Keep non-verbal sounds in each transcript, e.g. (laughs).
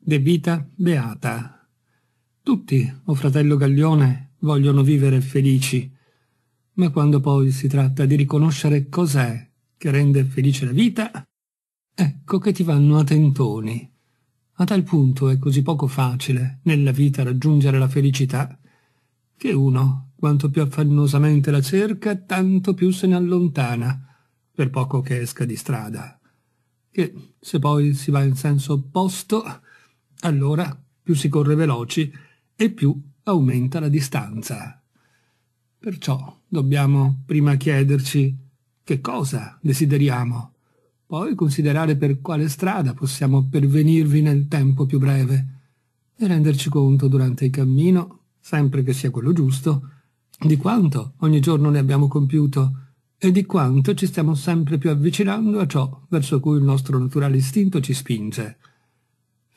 De vita beata. Tutti, o fratello Gaglione, vogliono vivere felici, ma quando poi si tratta di riconoscere cos'è che rende felice la vita, ecco che ti vanno a tentoni. A tal punto è così poco facile nella vita raggiungere la felicità che uno, quanto più affannosamente la cerca, tanto più se ne allontana, per poco che esca di strada. Che, se poi si va in senso opposto, allora più si corre veloci e più aumenta la distanza. Perciò dobbiamo prima chiederci che cosa desideriamo, poi considerare per quale strada possiamo pervenirvi nel tempo più breve e renderci conto durante il cammino, sempre che sia quello giusto, di quanto ogni giorno ne abbiamo compiuto e di quanto ci stiamo sempre più avvicinando a ciò verso cui il nostro naturale istinto ci spinge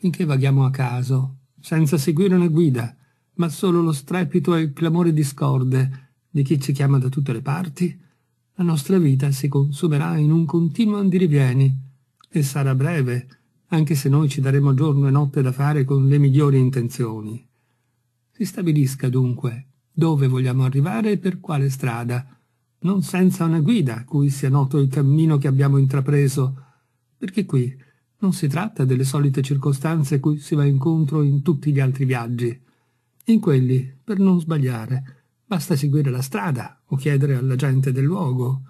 finché vaghiamo a caso, senza seguire una guida, ma solo lo strepito e il clamore discorde di chi ci chiama da tutte le parti, la nostra vita si consumerà in un continuo andirivieni e sarà breve, anche se noi ci daremo giorno e notte da fare con le migliori intenzioni. Si stabilisca dunque dove vogliamo arrivare e per quale strada, non senza una guida a cui sia noto il cammino che abbiamo intrapreso, perché qui non si tratta delle solite circostanze cui si va incontro in tutti gli altri viaggi. In quelli, per non sbagliare, basta seguire la strada o chiedere alla gente del luogo.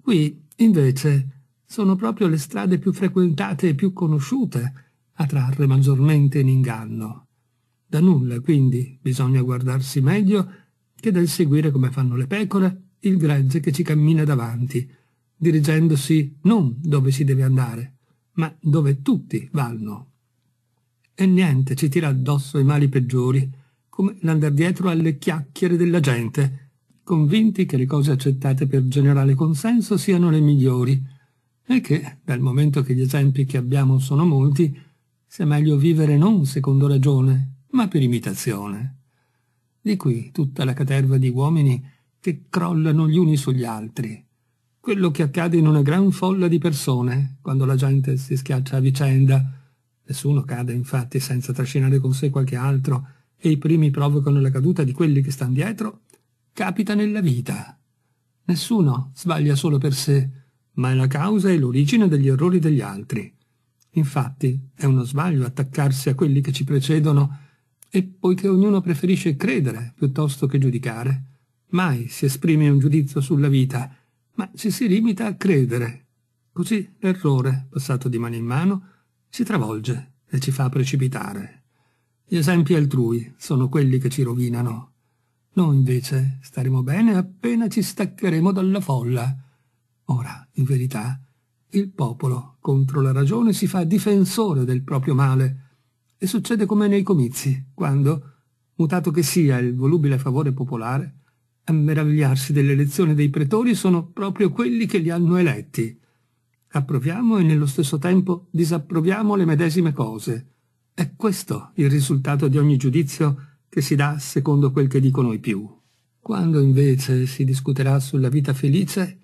Qui, invece, sono proprio le strade più frequentate e più conosciute a trarre maggiormente in inganno. Da nulla, quindi, bisogna guardarsi meglio che del seguire come fanno le pecore il gregge che ci cammina davanti, dirigendosi non dove si deve andare, ma dove tutti vanno. E niente ci tira addosso i mali peggiori, come l'andar dietro alle chiacchiere della gente, convinti che le cose accettate per generale consenso siano le migliori, e che, dal momento che gli esempi che abbiamo sono molti, sia meglio vivere non secondo ragione, ma per imitazione. Di qui tutta la caterva di uomini che crollano gli uni sugli altri, quello che accade in una gran folla di persone, quando la gente si schiaccia a vicenda. Nessuno cade, infatti, senza trascinare con sé qualche altro, e i primi provocano la caduta di quelli che stanno dietro, capita nella vita. Nessuno sbaglia solo per sé, ma è la causa e l'origine degli errori degli altri. Infatti, è uno sbaglio attaccarsi a quelli che ci precedono, e poiché ognuno preferisce credere piuttosto che giudicare, mai si esprime un giudizio sulla vita, ma ci si limita a credere. Così l'errore, passato di mano in mano, si travolge e ci fa precipitare. Gli esempi altrui sono quelli che ci rovinano. Noi invece staremo bene appena ci staccheremo dalla folla. Ora, in verità, il popolo contro la ragione si fa difensore del proprio male e succede come nei comizi, quando, mutato che sia il volubile favore popolare, a meravigliarsi dell'elezione dei pretori sono proprio quelli che li hanno eletti. Approviamo e nello stesso tempo disapproviamo le medesime cose. È questo il risultato di ogni giudizio che si dà secondo quel che dicono i più. Quando invece si discuterà sulla vita felice,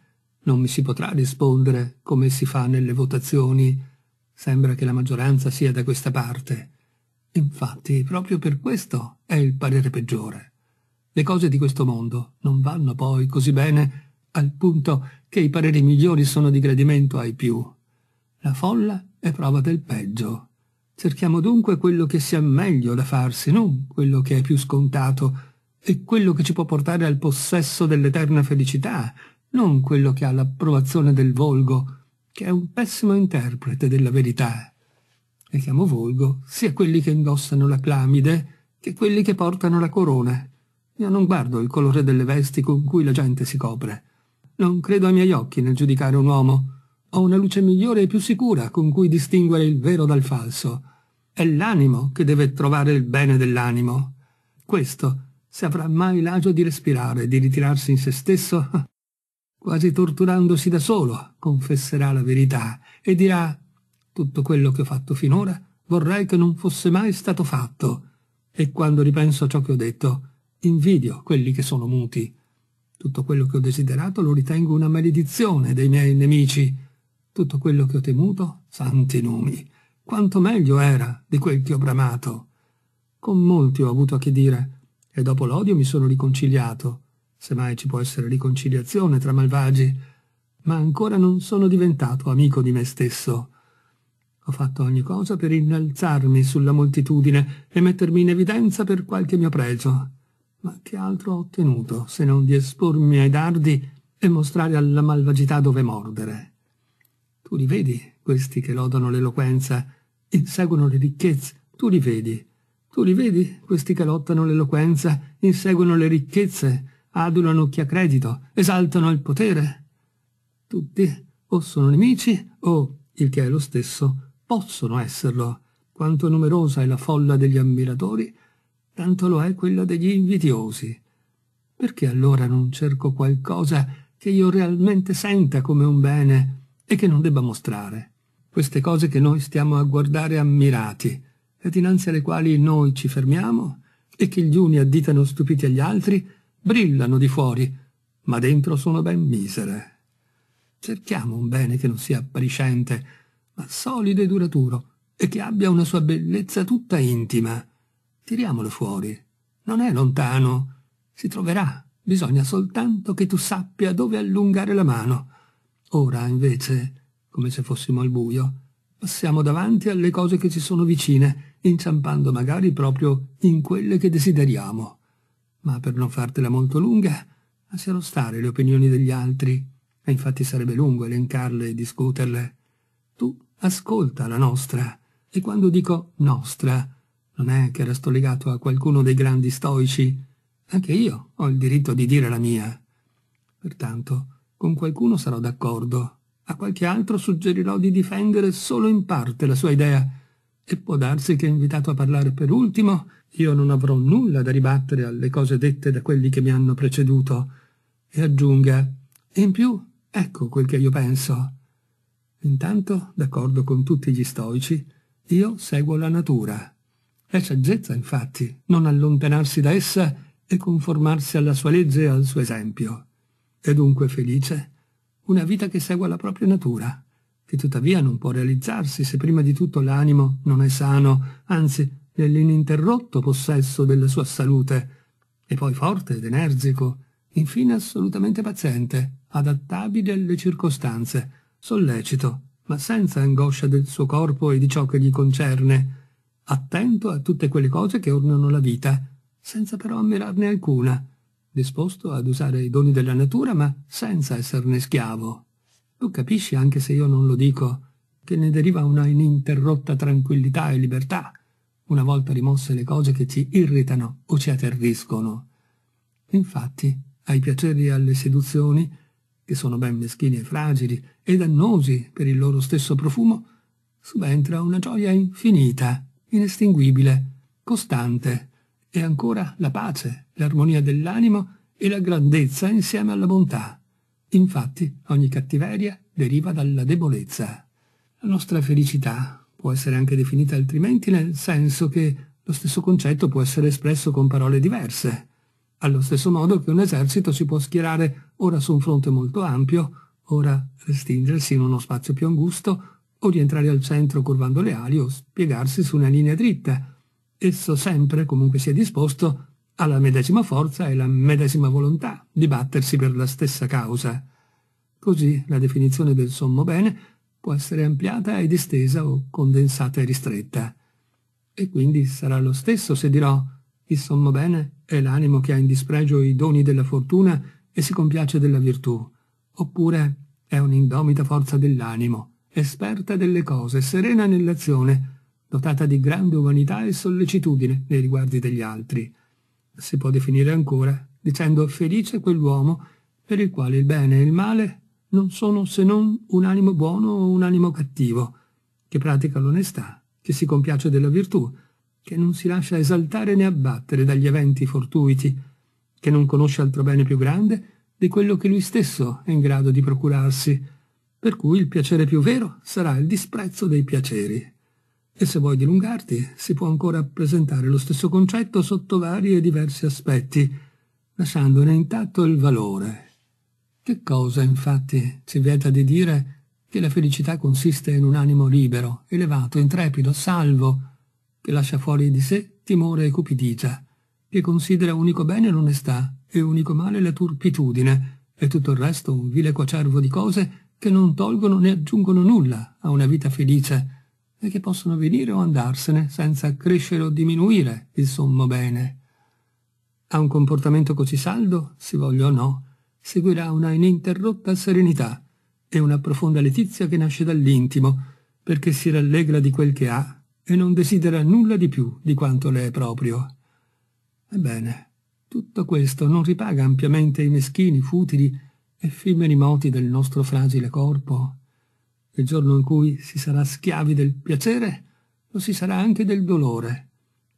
non mi si potrà rispondere come si fa nelle votazioni. Sembra che la maggioranza sia da questa parte. Infatti, proprio per questo è il parere peggiore. Le cose di questo mondo non vanno poi così bene al punto che i pareri migliori sono di gradimento ai più. La folla è prova del peggio. Cerchiamo dunque quello che sia meglio da farsi, non quello che è più scontato, e quello che ci può portare al possesso dell'eterna felicità, non quello che ha l'approvazione del volgo, che è un pessimo interprete della verità. E chiamo volgo sia quelli che indossano la clamide che quelli che portano la corona. Io non guardo il colore delle vesti con cui la gente si copre. Non credo ai miei occhi nel giudicare un uomo. Ho una luce migliore e più sicura con cui distinguere il vero dal falso. È l'animo che deve trovare il bene dell'animo. Questo, se avrà mai l'agio di respirare, di ritirarsi in se stesso, (laughs) quasi torturandosi da solo, confesserà la verità e dirà «Tutto quello che ho fatto finora vorrei che non fosse mai stato fatto». E quando ripenso a ciò che ho detto, invidio quelli che sono muti. Tutto quello che ho desiderato lo ritengo una maledizione dei miei nemici. Tutto quello che ho temuto, santi nomi, quanto meglio era di quel che ho bramato. Con molti ho avuto a che dire, e dopo l'odio mi sono riconciliato. se mai ci può essere riconciliazione tra malvagi, ma ancora non sono diventato amico di me stesso. Ho fatto ogni cosa per innalzarmi sulla moltitudine e mettermi in evidenza per qualche mio pregio. Ma che altro ho ottenuto se non di espormi ai dardi e mostrare alla malvagità dove mordere? Tu li vedi, questi che lodano l'eloquenza, inseguono le ricchezze, tu li vedi. Tu li vedi, questi che lottano l'eloquenza, inseguono le ricchezze, adulano chi ha credito, esaltano il potere. Tutti o sono nemici o, il che è lo stesso, possono esserlo. Quanto numerosa è la folla degli ammiratori tanto lo è quella degli invidiosi. Perché allora non cerco qualcosa che io realmente senta come un bene e che non debba mostrare? Queste cose che noi stiamo a guardare ammirati e dinanzi alle quali noi ci fermiamo e che gli uni additano stupiti agli altri, brillano di fuori, ma dentro sono ben misere. Cerchiamo un bene che non sia appariscente, ma solido e duraturo, e che abbia una sua bellezza tutta intima, Tiriamolo fuori. Non è lontano. Si troverà. Bisogna soltanto che tu sappia dove allungare la mano. Ora, invece, come se fossimo al buio, passiamo davanti alle cose che ci sono vicine, inciampando magari proprio in quelle che desideriamo. Ma per non fartela molto lunga, lasciano stare le opinioni degli altri, e infatti sarebbe lungo elencarle e discuterle. Tu ascolta la nostra, e quando dico nostra, non è che resto legato a qualcuno dei grandi stoici. Anche io ho il diritto di dire la mia. Pertanto, con qualcuno sarò d'accordo, a qualche altro suggerirò di difendere solo in parte la sua idea, e può darsi che invitato a parlare per ultimo io non avrò nulla da ribattere alle cose dette da quelli che mi hanno preceduto, e aggiunga, in più, ecco quel che io penso. Intanto, d'accordo con tutti gli stoici, io seguo la natura. È saggezza, infatti, non allontanarsi da essa e conformarsi alla sua legge e al suo esempio. È dunque felice una vita che segua la propria natura, che tuttavia non può realizzarsi se prima di tutto l'animo non è sano, anzi nell'ininterrotto possesso della sua salute, e poi forte ed energico, infine assolutamente paziente, adattabile alle circostanze, sollecito, ma senza angoscia del suo corpo e di ciò che gli concerne, attento a tutte quelle cose che ornano la vita, senza però ammirarne alcuna, disposto ad usare i doni della natura ma senza esserne schiavo. Tu capisci, anche se io non lo dico, che ne deriva una ininterrotta tranquillità e libertà, una volta rimosse le cose che ci irritano o ci atterriscono. Infatti, ai piaceri e alle seduzioni, che sono ben meschini e fragili e dannosi per il loro stesso profumo, subentra una gioia infinita inestinguibile, costante, e ancora la pace, l'armonia dell'animo e la grandezza insieme alla bontà. Infatti ogni cattiveria deriva dalla debolezza. La nostra felicità può essere anche definita altrimenti nel senso che lo stesso concetto può essere espresso con parole diverse, allo stesso modo che un esercito si può schierare ora su un fronte molto ampio, ora restringersi in uno spazio più angusto, o rientrare al centro curvando le ali o spiegarsi su una linea dritta. Esso sempre, comunque sia disposto, ha la medesima forza e la medesima volontà di battersi per la stessa causa. Così la definizione del sommo bene può essere ampliata e distesa o condensata e ristretta. E quindi sarà lo stesso se dirò il sommo bene è l'animo che ha in dispregio i doni della fortuna e si compiace della virtù, oppure è un'indomita forza dell'animo, esperta delle cose, serena nell'azione, dotata di grande umanità e sollecitudine nei riguardi degli altri. Si può definire ancora dicendo felice quell'uomo per il quale il bene e il male non sono se non un animo buono o un animo cattivo, che pratica l'onestà, che si compiace della virtù, che non si lascia esaltare né abbattere dagli eventi fortuiti, che non conosce altro bene più grande di quello che lui stesso è in grado di procurarsi, per cui il piacere più vero sarà il disprezzo dei piaceri. E se vuoi dilungarti, si può ancora presentare lo stesso concetto sotto vari e diversi aspetti, lasciandone intatto il valore. Che cosa, infatti, ci vieta di dire che la felicità consiste in un animo libero, elevato, intrepido, salvo, che lascia fuori di sé timore e cupidigia, che considera unico bene l'onestà e unico male la turpitudine, e tutto il resto un vile cocervo di cose che non tolgono né aggiungono nulla a una vita felice e che possono venire o andarsene senza crescere o diminuire il sommo bene. A un comportamento così saldo, si voglia o no, seguirà una ininterrotta serenità e una profonda letizia che nasce dall'intimo, perché si rallegra di quel che ha e non desidera nulla di più di quanto le è proprio. Ebbene, tutto questo non ripaga ampiamente i meschini, futili, effimeri moti del nostro fragile corpo, il giorno in cui si sarà schiavi del piacere, lo si sarà anche del dolore.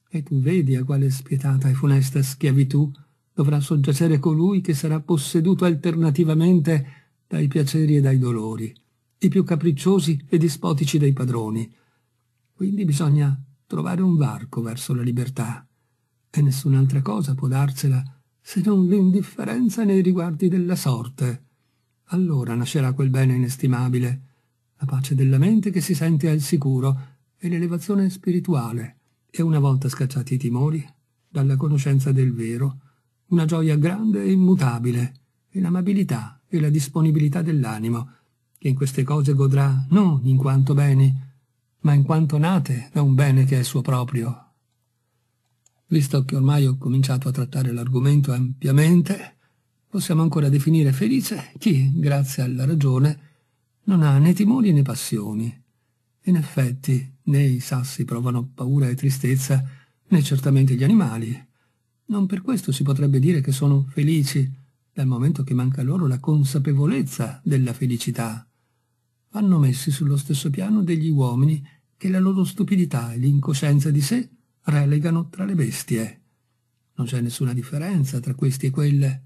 E tu vedi a quale spietata e funesta schiavitù dovrà soggiacere colui che sarà posseduto alternativamente dai piaceri e dai dolori, i più capricciosi e dispotici dei padroni. Quindi bisogna trovare un varco verso la libertà, e nessun'altra cosa può darcela, se non l'indifferenza nei riguardi della sorte. Allora nascerà quel bene inestimabile, la pace della mente che si sente al sicuro e l'elevazione spirituale, e una volta scacciati i timori, dalla conoscenza del vero, una gioia grande e immutabile, e l'amabilità e la disponibilità dell'animo, che in queste cose godrà non in quanto beni, ma in quanto nate da un bene che è suo proprio, Visto che ormai ho cominciato a trattare l'argomento ampiamente, possiamo ancora definire felice chi, grazie alla ragione, non ha né timori né passioni. In effetti, né i sassi provano paura e tristezza, né certamente gli animali. Non per questo si potrebbe dire che sono felici, dal momento che manca loro la consapevolezza della felicità. Vanno messi sullo stesso piano degli uomini che la loro stupidità e l'incoscienza di sé relegano tra le bestie. Non c'è nessuna differenza tra questi e quelle.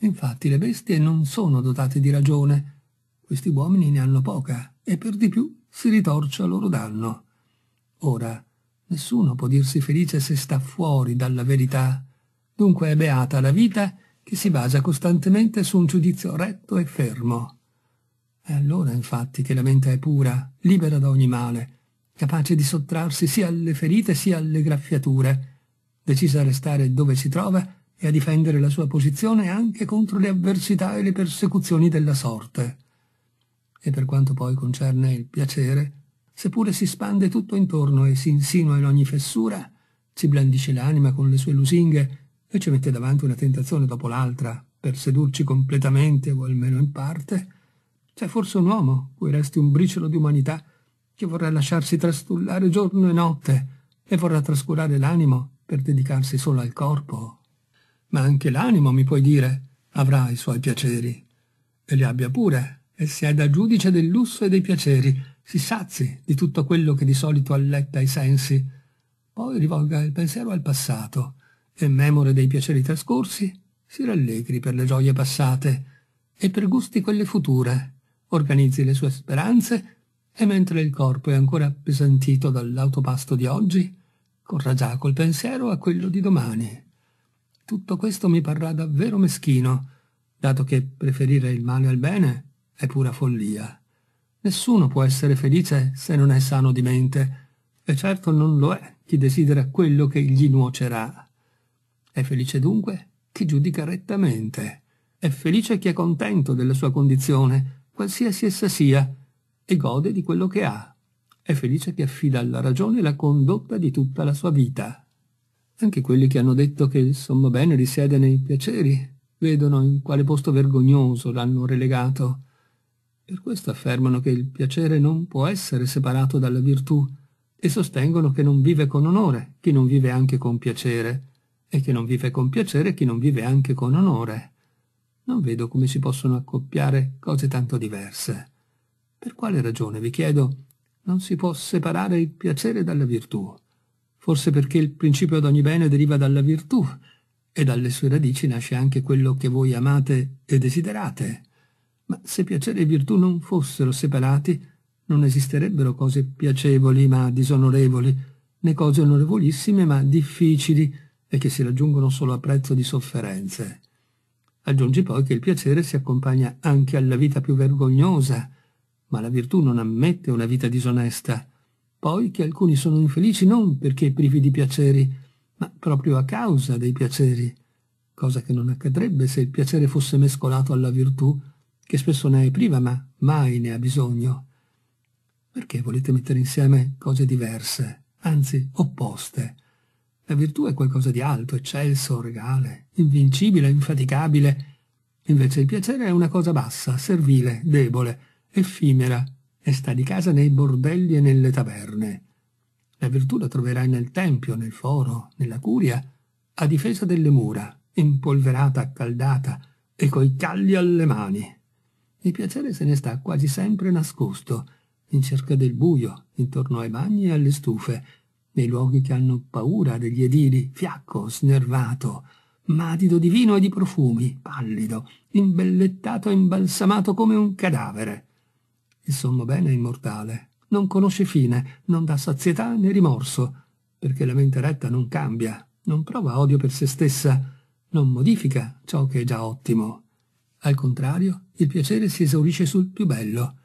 Infatti le bestie non sono dotate di ragione. Questi uomini ne hanno poca e per di più si ritorce a loro danno. Ora, nessuno può dirsi felice se sta fuori dalla verità. Dunque è beata la vita che si basa costantemente su un giudizio retto e fermo. È allora, infatti, che la mente è pura, libera da ogni male, capace di sottrarsi sia alle ferite sia alle graffiature, decisa a restare dove si trova e a difendere la sua posizione anche contro le avversità e le persecuzioni della sorte. E per quanto poi concerne il piacere, seppure si spande tutto intorno e si insinua in ogni fessura, ci blandisce l'anima con le sue lusinghe e ci mette davanti una tentazione dopo l'altra per sedurci completamente o almeno in parte, c'è forse un uomo cui resti un briciolo di umanità che vorrà lasciarsi trastullare giorno e notte e vorrà trascurare l'animo per dedicarsi solo al corpo. Ma anche l'animo, mi puoi dire, avrà i suoi piaceri. E li abbia pure, e sieda giudice del lusso e dei piaceri, si sazi di tutto quello che di solito alletta i sensi, poi rivolga il pensiero al passato, e memore dei piaceri trascorsi, si rallegri per le gioie passate, e per gusti quelle future, organizzi le sue speranze e mentre il corpo è ancora appesantito dall'autopasto di oggi, corra già col pensiero a quello di domani. Tutto questo mi parrà davvero meschino, dato che preferire il male al bene è pura follia. Nessuno può essere felice se non è sano di mente, e certo non lo è chi desidera quello che gli nuocerà. È felice dunque chi giudica rettamente. È felice chi è contento della sua condizione, qualsiasi essa sia, e gode di quello che ha. È felice che affida alla ragione la condotta di tutta la sua vita. Anche quelli che hanno detto che il sommo bene risiede nei piaceri vedono in quale posto vergognoso l'hanno relegato. Per questo affermano che il piacere non può essere separato dalla virtù e sostengono che non vive con onore chi non vive anche con piacere e che non vive con piacere chi non vive anche con onore. Non vedo come si possono accoppiare cose tanto diverse. Per quale ragione, vi chiedo, non si può separare il piacere dalla virtù? Forse perché il principio d'ogni bene deriva dalla virtù, e dalle sue radici nasce anche quello che voi amate e desiderate. Ma se piacere e virtù non fossero separati, non esisterebbero cose piacevoli ma disonorevoli, né cose onorevolissime ma difficili e che si raggiungono solo a prezzo di sofferenze. Aggiungi poi che il piacere si accompagna anche alla vita più vergognosa, ma la virtù non ammette una vita disonesta. Poi che alcuni sono infelici non perché privi di piaceri, ma proprio a causa dei piaceri, cosa che non accadrebbe se il piacere fosse mescolato alla virtù, che spesso ne è priva ma mai ne ha bisogno. Perché volete mettere insieme cose diverse, anzi opposte? La virtù è qualcosa di alto, eccelso, regale, invincibile, infaticabile. Invece il piacere è una cosa bassa, servile, debole, effimera e sta di casa nei bordelli e nelle taverne. La virtù la troverai nel tempio, nel foro, nella curia, a difesa delle mura, impolverata, accaldata e coi calli alle mani. Il piacere se ne sta quasi sempre nascosto, in cerca del buio, intorno ai bagni e alle stufe, nei luoghi che hanno paura degli edili, fiacco, snervato, madido di vino e di profumi, pallido, imbellettato e imbalsamato come un cadavere. Il sommo bene è immortale, non conosce fine, non dà sazietà né rimorso, perché la mente retta non cambia, non prova odio per se stessa, non modifica ciò che è già ottimo. Al contrario, il piacere si esaurisce sul più bello.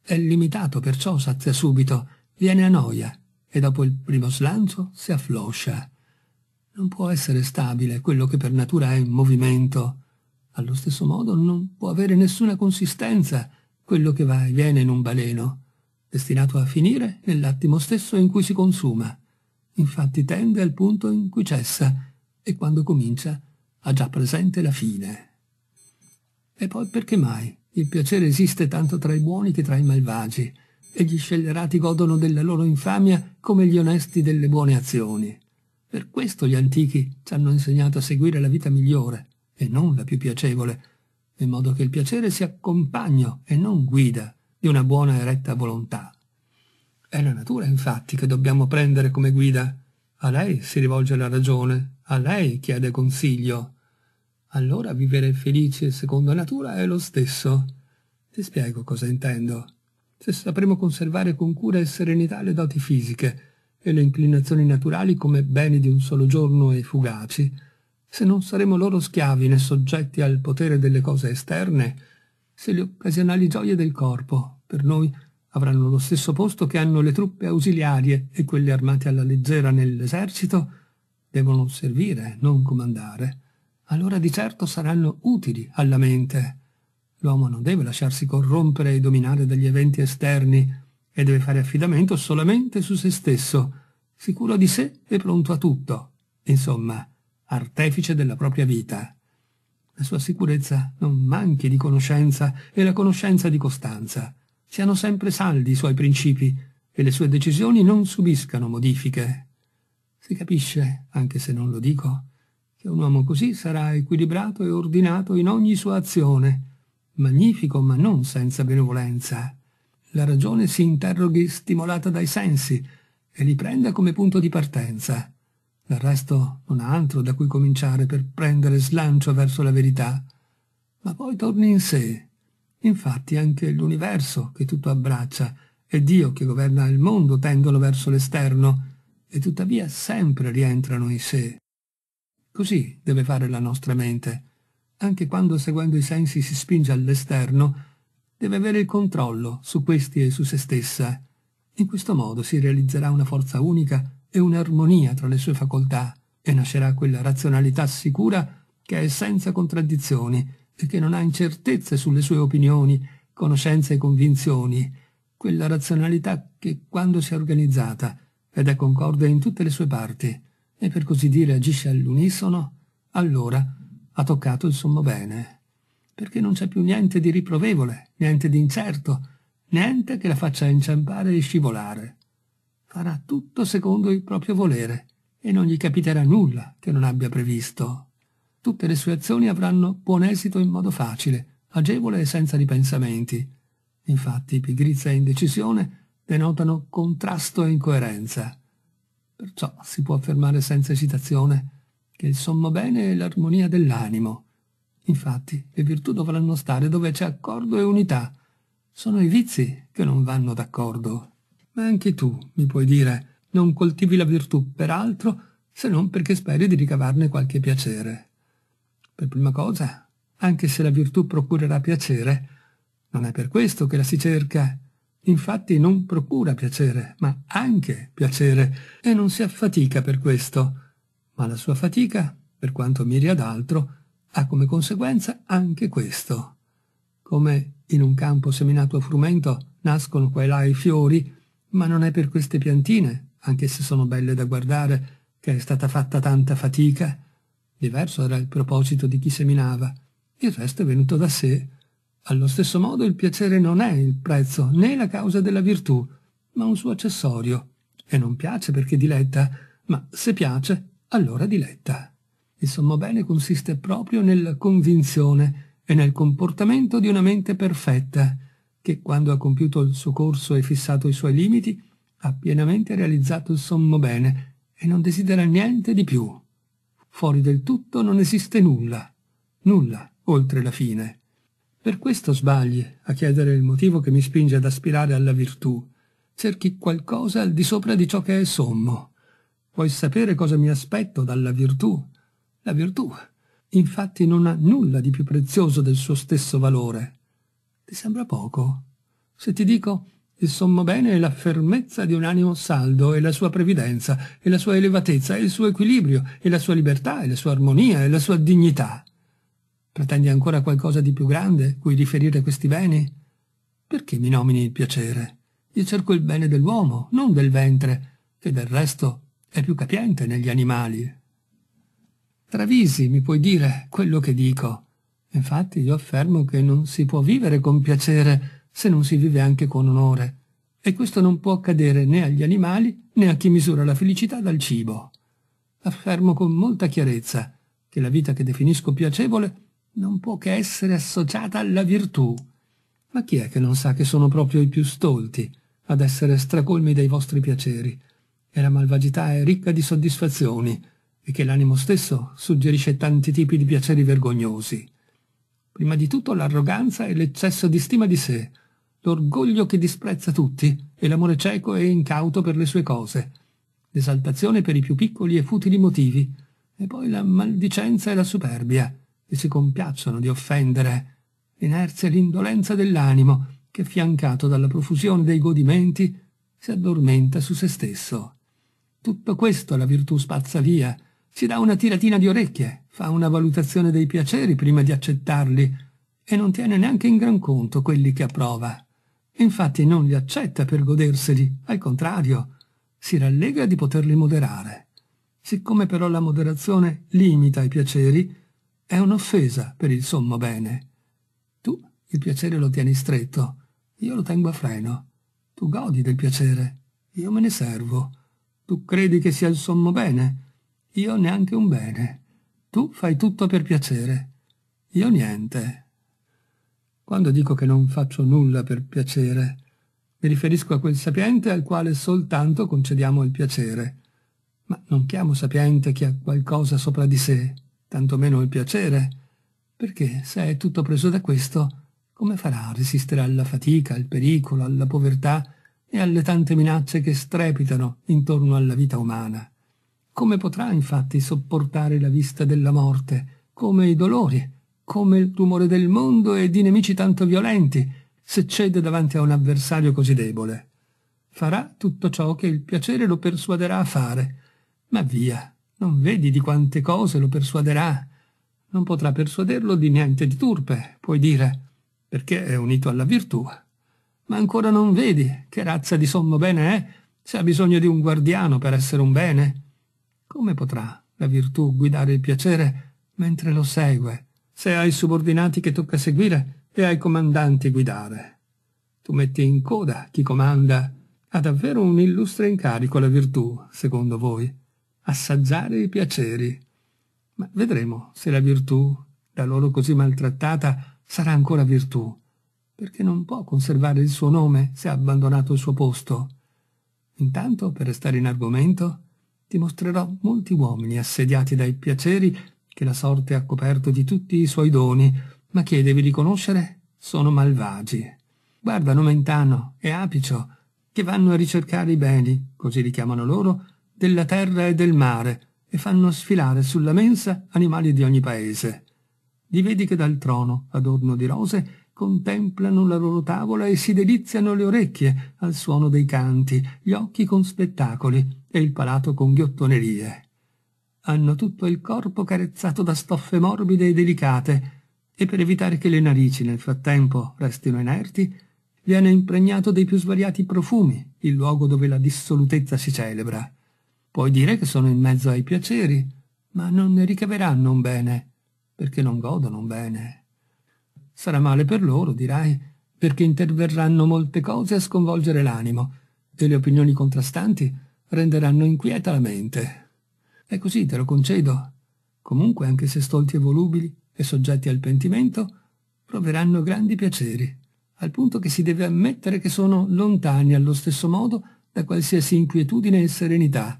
È limitato, perciò sazia subito, viene a noia e dopo il primo slancio si affloscia. Non può essere stabile quello che per natura è in movimento. Allo stesso modo non può avere nessuna consistenza, quello che va e viene in un baleno, destinato a finire nell'attimo stesso in cui si consuma. Infatti tende al punto in cui cessa e quando comincia ha già presente la fine. E poi perché mai il piacere esiste tanto tra i buoni che tra i malvagi e gli scellerati godono della loro infamia come gli onesti delle buone azioni? Per questo gli antichi ci hanno insegnato a seguire la vita migliore e non la più piacevole, in modo che il piacere sia compagno e non guida di una buona e retta volontà. È la natura, infatti, che dobbiamo prendere come guida. A lei si rivolge la ragione, a lei chiede consiglio. Allora vivere felice secondo la natura è lo stesso. Ti spiego cosa intendo. Se sapremo conservare con cura e serenità le doti fisiche e le inclinazioni naturali come beni di un solo giorno e fugaci, se non saremo loro schiavi né soggetti al potere delle cose esterne, se le occasionali gioie del corpo per noi avranno lo stesso posto che hanno le truppe ausiliarie e quelle armate alla leggera nell'esercito, devono servire, non comandare, allora di certo saranno utili alla mente. L'uomo non deve lasciarsi corrompere e dominare dagli eventi esterni e deve fare affidamento solamente su se stesso, sicuro di sé e pronto a tutto. Insomma, artefice della propria vita. La sua sicurezza non manchi di conoscenza e la conoscenza di costanza. Siano sempre saldi i suoi principi e le sue decisioni non subiscano modifiche. Si capisce, anche se non lo dico, che un uomo così sarà equilibrato e ordinato in ogni sua azione, magnifico ma non senza benevolenza. La ragione si interroghi stimolata dai sensi e li prenda come punto di partenza del resto non ha altro da cui cominciare per prendere slancio verso la verità, ma poi torni in sé. Infatti anche l'universo che tutto abbraccia e Dio che governa il mondo tendono verso l'esterno e tuttavia sempre rientrano in sé. Così deve fare la nostra mente. Anche quando seguendo i sensi si spinge all'esterno, deve avere il controllo su questi e su se stessa. In questo modo si realizzerà una forza unica e un'armonia tra le sue facoltà e nascerà quella razionalità sicura che è senza contraddizioni e che non ha incertezze sulle sue opinioni, conoscenze e convinzioni, quella razionalità che quando si è organizzata ed è concorda in tutte le sue parti e per così dire agisce all'unisono, allora ha toccato il sommo bene, perché non c'è più niente di riprovevole, niente di incerto, niente che la faccia inciampare e scivolare farà tutto secondo il proprio volere e non gli capiterà nulla che non abbia previsto. Tutte le sue azioni avranno buon esito in modo facile, agevole e senza ripensamenti. Infatti pigrizia e indecisione denotano contrasto e incoerenza. Perciò si può affermare senza esitazione che il sommo bene è l'armonia dell'animo. Infatti le virtù dovranno stare dove c'è accordo e unità. Sono i vizi che non vanno d'accordo. Ma anche tu mi puoi dire non coltivi la virtù per altro se non perché speri di ricavarne qualche piacere. Per prima cosa, anche se la virtù procurerà piacere, non è per questo che la si cerca. Infatti non procura piacere, ma anche piacere, e non si affatica per questo. Ma la sua fatica, per quanto miri ad altro, ha come conseguenza anche questo. Come in un campo seminato a frumento nascono qua e là i fiori, ma non è per queste piantine, anche se sono belle da guardare, che è stata fatta tanta fatica. Diverso era il proposito di chi seminava, il resto è venuto da sé. Allo stesso modo il piacere non è il prezzo né la causa della virtù, ma un suo accessorio, e non piace perché diletta, ma se piace, allora diletta. Il sommo bene consiste proprio nella convinzione e nel comportamento di una mente perfetta, che quando ha compiuto il suo corso e fissato i suoi limiti, ha pienamente realizzato il sommo bene e non desidera niente di più. Fuori del tutto non esiste nulla, nulla oltre la fine. Per questo sbagli a chiedere il motivo che mi spinge ad aspirare alla virtù. Cerchi qualcosa al di sopra di ciò che è sommo. Vuoi sapere cosa mi aspetto dalla virtù? La virtù, infatti, non ha nulla di più prezioso del suo stesso valore. Ti sembra poco? Se ti dico il sommo bene è la fermezza di un animo saldo e la sua previdenza e la sua elevatezza e il suo equilibrio e la sua libertà e la sua armonia e la sua dignità. Pretendi ancora qualcosa di più grande cui riferire questi beni? Perché mi nomini il piacere? Io cerco il bene dell'uomo, non del ventre, che del resto è più capiente negli animali. Travisi, mi puoi dire, quello che dico, Infatti io affermo che non si può vivere con piacere se non si vive anche con onore, e questo non può accadere né agli animali né a chi misura la felicità dal cibo. Affermo con molta chiarezza che la vita che definisco piacevole non può che essere associata alla virtù. Ma chi è che non sa che sono proprio i più stolti ad essere stracolmi dei vostri piaceri? E la malvagità è ricca di soddisfazioni, e che l'animo stesso suggerisce tanti tipi di piaceri vergognosi prima di tutto l'arroganza e l'eccesso di stima di sé, l'orgoglio che disprezza tutti e l'amore cieco e incauto per le sue cose, l'esaltazione per i più piccoli e futili motivi, e poi la maldicenza e la superbia, che si compiacciono di offendere, l'inerzia e l'indolenza dell'animo, che fiancato dalla profusione dei godimenti si addormenta su se stesso. Tutto questo la virtù spazza via, si dà una tiratina di orecchie, fa una valutazione dei piaceri prima di accettarli e non tiene neanche in gran conto quelli che approva. Infatti non li accetta per goderseli, al contrario, si rallegra di poterli moderare. Siccome però la moderazione limita i piaceri, è un'offesa per il sommo bene. Tu il piacere lo tieni stretto, io lo tengo a freno. Tu godi del piacere, io me ne servo. Tu credi che sia il sommo bene, io neanche un bene. Tu fai tutto per piacere, io niente. Quando dico che non faccio nulla per piacere, mi riferisco a quel sapiente al quale soltanto concediamo il piacere. Ma non chiamo sapiente chi ha qualcosa sopra di sé, tantomeno il piacere, perché se è tutto preso da questo, come farà a resistere alla fatica, al pericolo, alla povertà e alle tante minacce che strepitano intorno alla vita umana? Come potrà infatti sopportare la vista della morte, come i dolori, come il tumore del mondo e di nemici tanto violenti, se cede davanti a un avversario così debole? Farà tutto ciò che il piacere lo persuaderà a fare. Ma via, non vedi di quante cose lo persuaderà. Non potrà persuaderlo di niente di turpe, puoi dire, perché è unito alla virtù. Ma ancora non vedi che razza di sommo bene è, se ha bisogno di un guardiano per essere un bene, come potrà la virtù guidare il piacere mentre lo segue, se ai subordinati che tocca seguire e ai comandanti guidare? Tu metti in coda chi comanda. Ha davvero un illustre incarico la virtù, secondo voi. Assaggiare i piaceri. Ma vedremo se la virtù, da loro così maltrattata, sarà ancora virtù, perché non può conservare il suo nome se ha abbandonato il suo posto. Intanto, per restare in argomento, ti mostrerò molti uomini assediati dai piaceri che la sorte ha coperto di tutti i suoi doni, ma che, devi riconoscere, sono malvagi. Guarda Nomentano e Apicio, che vanno a ricercare i beni, così li chiamano loro, della terra e del mare, e fanno sfilare sulla mensa animali di ogni paese. Li vedi che dal trono, adorno di rose, contemplano la loro tavola e si deliziano le orecchie al suono dei canti, gli occhi con spettacoli, e il palato con ghiottonerie. Hanno tutto il corpo carezzato da stoffe morbide e delicate, e per evitare che le narici nel frattempo restino inerti, viene impregnato dei più svariati profumi, il luogo dove la dissolutezza si celebra. Puoi dire che sono in mezzo ai piaceri, ma non ne ricaveranno un bene, perché non godono un bene. Sarà male per loro, dirai, perché interverranno molte cose a sconvolgere l'animo, e le opinioni contrastanti renderanno inquieta la mente. È così, te lo concedo. Comunque, anche se stolti e volubili e soggetti al pentimento, proveranno grandi piaceri, al punto che si deve ammettere che sono lontani allo stesso modo da qualsiasi inquietudine e serenità,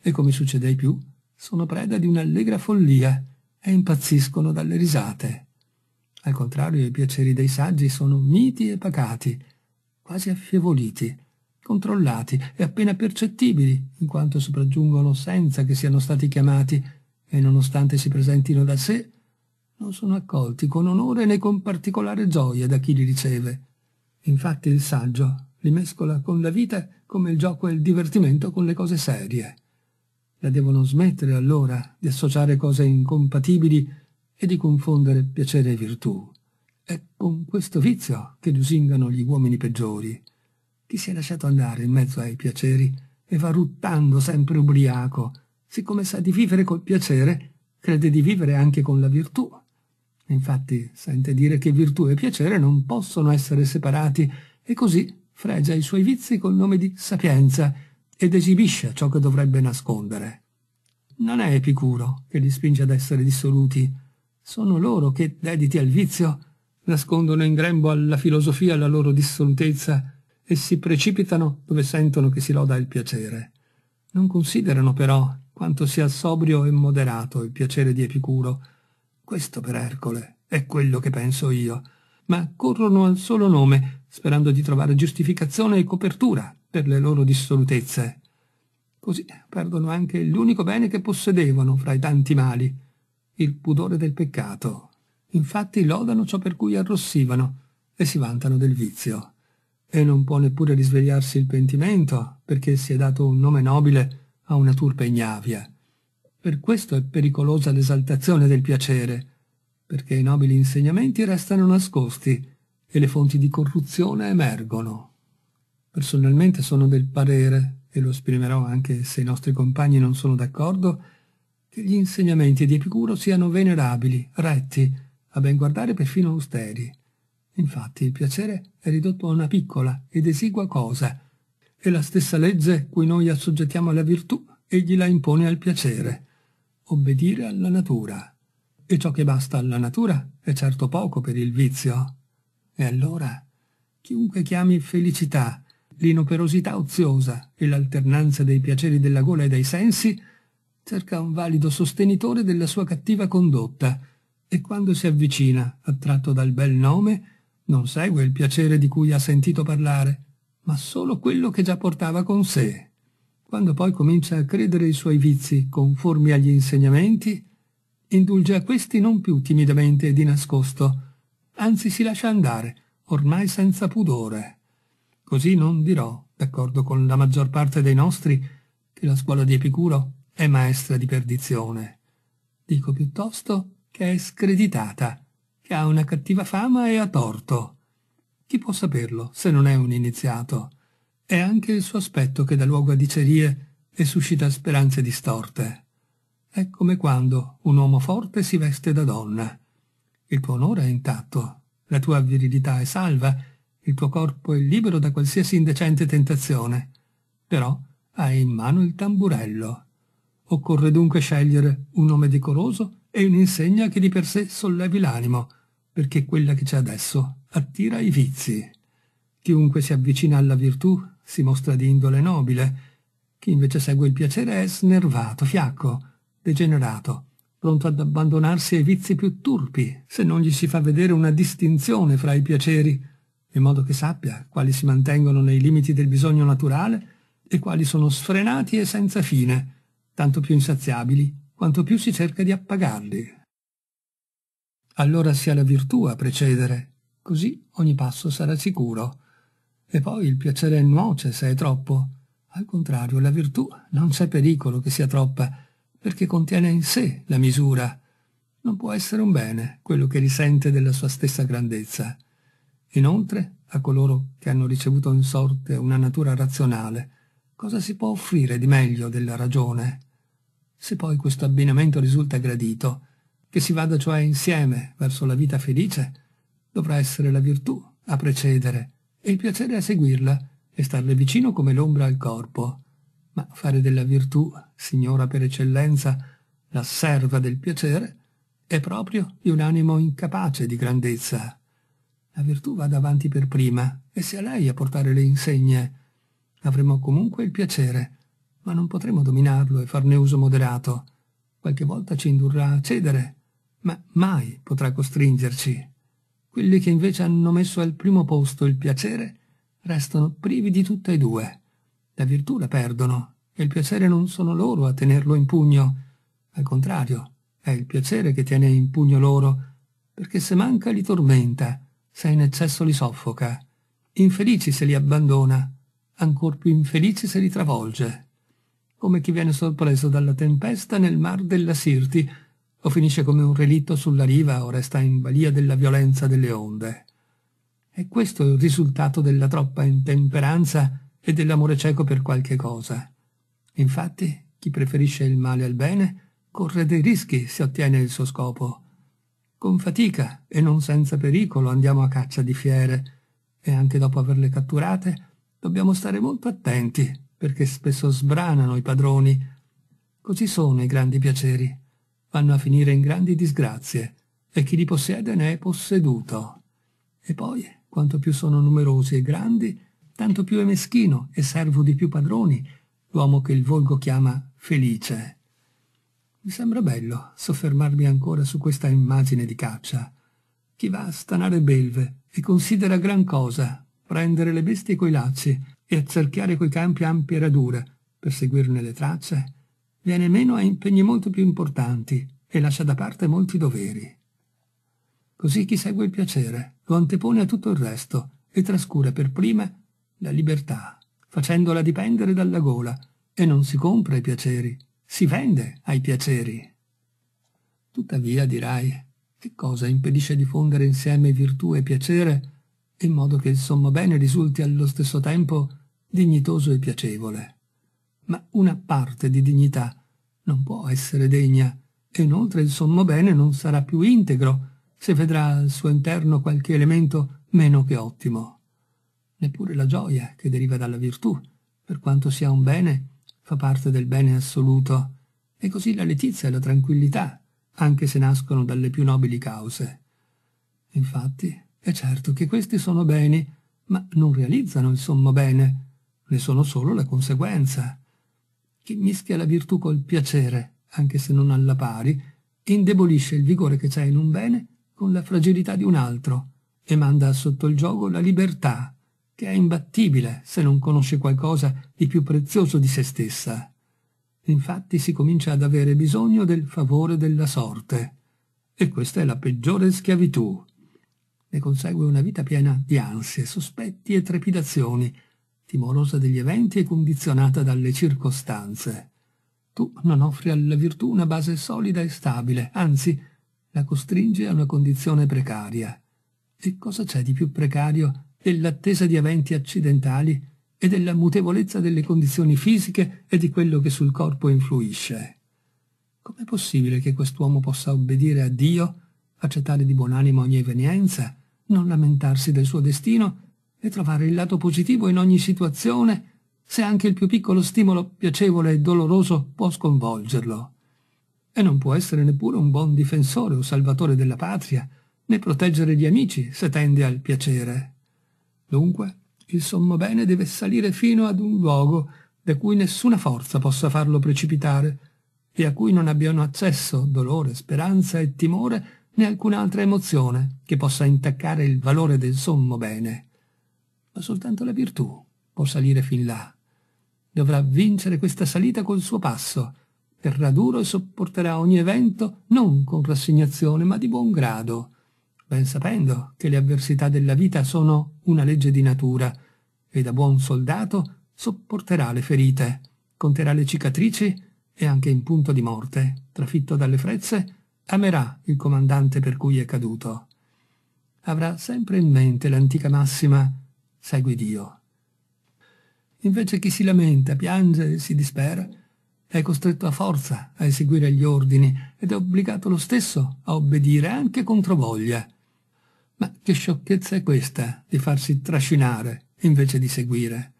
e come succede ai più, sono preda di un'allegra follia e impazziscono dalle risate. Al contrario, i piaceri dei saggi sono miti e pacati, quasi affievoliti, controllati e appena percettibili, in quanto sopraggiungono senza che siano stati chiamati e nonostante si presentino da sé, non sono accolti con onore né con particolare gioia da chi li riceve. Infatti il saggio li mescola con la vita come il gioco e il divertimento con le cose serie. La devono smettere allora di associare cose incompatibili e di confondere piacere e virtù. È con questo vizio che lusingano gli uomini peggiori ti si è lasciato andare in mezzo ai piaceri e va ruttando sempre ubriaco. Siccome sa di vivere col piacere, crede di vivere anche con la virtù. Infatti sente dire che virtù e piacere non possono essere separati e così fregia i suoi vizi col nome di sapienza ed esibisce ciò che dovrebbe nascondere. Non è Epicuro che li spinge ad essere dissoluti, sono loro che, dediti al vizio, nascondono in grembo alla filosofia la loro dissolutezza e si precipitano dove sentono che si loda il piacere. Non considerano però quanto sia sobrio e moderato il piacere di Epicuro. Questo per Ercole è quello che penso io, ma corrono al solo nome, sperando di trovare giustificazione e copertura per le loro dissolutezze. Così perdono anche l'unico bene che possedevano fra i tanti mali, il pudore del peccato. Infatti lodano ciò per cui arrossivano e si vantano del vizio e non può neppure risvegliarsi il pentimento, perché si è dato un nome nobile a una turpe ignavia. Per questo è pericolosa l'esaltazione del piacere, perché i nobili insegnamenti restano nascosti e le fonti di corruzione emergono. Personalmente sono del parere, e lo esprimerò anche se i nostri compagni non sono d'accordo, che gli insegnamenti di Epicuro siano venerabili, retti, a ben guardare perfino austeri, Infatti il piacere è ridotto a una piccola ed esigua cosa, e la stessa legge cui noi assoggettiamo alla virtù egli la impone al piacere, obbedire alla natura. E ciò che basta alla natura è certo poco per il vizio. E allora, chiunque chiami felicità, l'inoperosità oziosa e l'alternanza dei piaceri della gola e dei sensi, cerca un valido sostenitore della sua cattiva condotta, e quando si avvicina, attratto dal bel nome, non segue il piacere di cui ha sentito parlare, ma solo quello che già portava con sé. Quando poi comincia a credere i suoi vizi conformi agli insegnamenti, indulge a questi non più timidamente e di nascosto, anzi si lascia andare, ormai senza pudore. Così non dirò, d'accordo con la maggior parte dei nostri, che la scuola di Epicuro è maestra di perdizione. Dico piuttosto che è screditata che ha una cattiva fama e ha torto. Chi può saperlo, se non è un iniziato? È anche il suo aspetto che dà luogo a dicerie e suscita speranze distorte. È come quando un uomo forte si veste da donna. Il tuo onore è intatto, la tua virilità è salva, il tuo corpo è libero da qualsiasi indecente tentazione. Però hai in mano il tamburello. Occorre dunque scegliere un nome decoroso e un'insegna che di per sé sollevi l'animo, perché quella che c'è adesso attira i vizi. Chiunque si avvicina alla virtù si mostra di indole nobile, chi invece segue il piacere è snervato, fiacco, degenerato, pronto ad abbandonarsi ai vizi più turpi, se non gli si fa vedere una distinzione fra i piaceri, in modo che sappia quali si mantengono nei limiti del bisogno naturale e quali sono sfrenati e senza fine, tanto più insaziabili quanto più si cerca di appagarli. Allora sia la virtù a precedere, così ogni passo sarà sicuro. E poi il piacere nuoce se è troppo. Al contrario, la virtù non c'è pericolo che sia troppa, perché contiene in sé la misura. Non può essere un bene quello che risente della sua stessa grandezza. Inoltre, a coloro che hanno ricevuto in sorte una natura razionale, cosa si può offrire di meglio della ragione? Se poi questo abbinamento risulta gradito, che si vada cioè insieme verso la vita felice dovrà essere la virtù a precedere e il piacere a seguirla e starle vicino come l'ombra al corpo. Ma fare della virtù, signora per eccellenza, la serva del piacere, è proprio di un animo incapace di grandezza. La virtù va davanti per prima e sia lei a portare le insegne. Avremo comunque il piacere, ma non potremo dominarlo e farne uso moderato. Qualche volta ci indurrà a cedere ma mai potrà costringerci. Quelli che invece hanno messo al primo posto il piacere restano privi di tutte e due. La virtù la perdono e il piacere non sono loro a tenerlo in pugno. Al contrario, è il piacere che tiene in pugno loro, perché se manca li tormenta, se in eccesso li soffoca. Infelici se li abbandona, ancor più infelici se li travolge. Come chi viene sorpreso dalla tempesta nel mar della Sirti, o finisce come un relitto sulla riva o resta in balia della violenza delle onde. E questo è il risultato della troppa intemperanza e dell'amore cieco per qualche cosa. Infatti, chi preferisce il male al bene corre dei rischi se ottiene il suo scopo. Con fatica e non senza pericolo andiamo a caccia di fiere e anche dopo averle catturate dobbiamo stare molto attenti perché spesso sbranano i padroni. Così sono i grandi piaceri vanno a finire in grandi disgrazie e chi li possiede ne è posseduto. E poi, quanto più sono numerosi e grandi, tanto più è meschino e servo di più padroni l'uomo che il volgo chiama felice. Mi sembra bello soffermarmi ancora su questa immagine di caccia. Chi va a stanare belve e considera gran cosa prendere le bestie coi lacci e accerchiare coi campi ampie radure per seguirne le tracce, viene meno a impegni molto più importanti e lascia da parte molti doveri. Così chi segue il piacere lo antepone a tutto il resto e trascura per prima la libertà, facendola dipendere dalla gola, e non si compra i piaceri, si vende ai piaceri. Tuttavia, dirai, che cosa impedisce di fondere insieme virtù e piacere in modo che il sommo bene risulti allo stesso tempo dignitoso e piacevole? ma una parte di dignità non può essere degna, e inoltre il sommo bene non sarà più integro se vedrà al suo interno qualche elemento meno che ottimo. Neppure la gioia che deriva dalla virtù, per quanto sia un bene, fa parte del bene assoluto, e così la letizia e la tranquillità, anche se nascono dalle più nobili cause. Infatti, è certo che questi sono beni, ma non realizzano il sommo bene, ne sono solo la conseguenza. Chi mischia la virtù col piacere, anche se non alla pari, indebolisce il vigore che c'è in un bene con la fragilità di un altro, e manda sotto il gioco la libertà, che è imbattibile se non conosce qualcosa di più prezioso di se stessa. Infatti si comincia ad avere bisogno del favore della sorte, e questa è la peggiore schiavitù. Ne consegue una vita piena di ansie, sospetti e trepidazioni, timorosa degli eventi e condizionata dalle circostanze. Tu non offri alla virtù una base solida e stabile, anzi la costringe a una condizione precaria. E cosa c'è di più precario dell'attesa di eventi accidentali e della mutevolezza delle condizioni fisiche e di quello che sul corpo influisce? Com'è possibile che quest'uomo possa obbedire a Dio, accettare di buon animo ogni evenienza, non lamentarsi del suo destino e trovare il lato positivo in ogni situazione, se anche il più piccolo stimolo piacevole e doloroso può sconvolgerlo. E non può essere neppure un buon difensore o salvatore della patria, né proteggere gli amici se tende al piacere. Dunque, il sommo bene deve salire fino ad un luogo da cui nessuna forza possa farlo precipitare e a cui non abbiano accesso dolore, speranza e timore né alcun'altra emozione che possa intaccare il valore del sommo bene ma soltanto la virtù può salire fin là. Dovrà vincere questa salita col suo passo, terrà duro e sopporterà ogni evento non con rassegnazione ma di buon grado, ben sapendo che le avversità della vita sono una legge di natura e da buon soldato sopporterà le ferite, conterà le cicatrici e anche in punto di morte, trafitto dalle frezze, amerà il comandante per cui è caduto. Avrà sempre in mente l'antica massima segui Dio. Invece chi si lamenta, piange e si dispera è costretto a forza a eseguire gli ordini ed è obbligato lo stesso a obbedire anche contro voglia. Ma che sciocchezza è questa di farsi trascinare invece di seguire?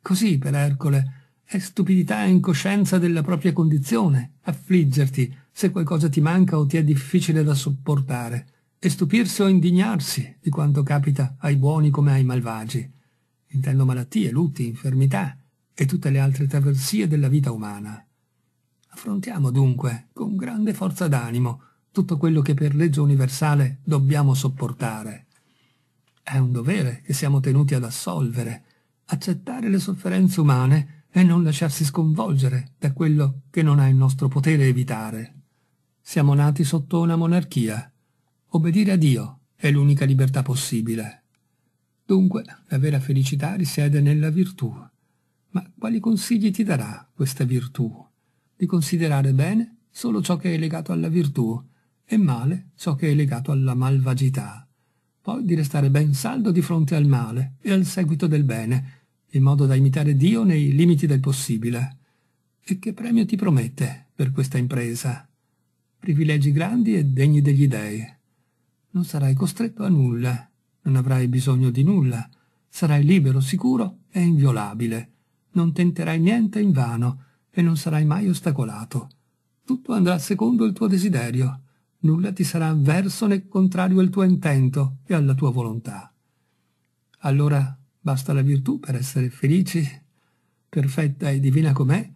Così, per Ercole, è stupidità e incoscienza della propria condizione affliggerti se qualcosa ti manca o ti è difficile da sopportare e stupirsi o indignarsi di quanto capita ai buoni come ai malvagi. Intendo malattie, lutti, infermità e tutte le altre traversie della vita umana. Affrontiamo dunque, con grande forza d'animo, tutto quello che per legge universale dobbiamo sopportare. È un dovere che siamo tenuti ad assolvere, accettare le sofferenze umane e non lasciarsi sconvolgere da quello che non è il nostro potere evitare. Siamo nati sotto una monarchia, Obbedire a Dio è l'unica libertà possibile. Dunque, la vera felicità risiede nella virtù. Ma quali consigli ti darà questa virtù? Di considerare bene solo ciò che è legato alla virtù e male ciò che è legato alla malvagità. Poi di restare ben saldo di fronte al male e al seguito del bene, in modo da imitare Dio nei limiti del possibile. E che premio ti promette per questa impresa? Privilegi grandi e degni degli dei non sarai costretto a nulla, non avrai bisogno di nulla, sarai libero, sicuro e inviolabile, non tenterai niente in vano e non sarai mai ostacolato. Tutto andrà secondo il tuo desiderio, nulla ti sarà avverso né contrario al tuo intento e alla tua volontà. Allora basta la virtù per essere felici, perfetta e divina com'è,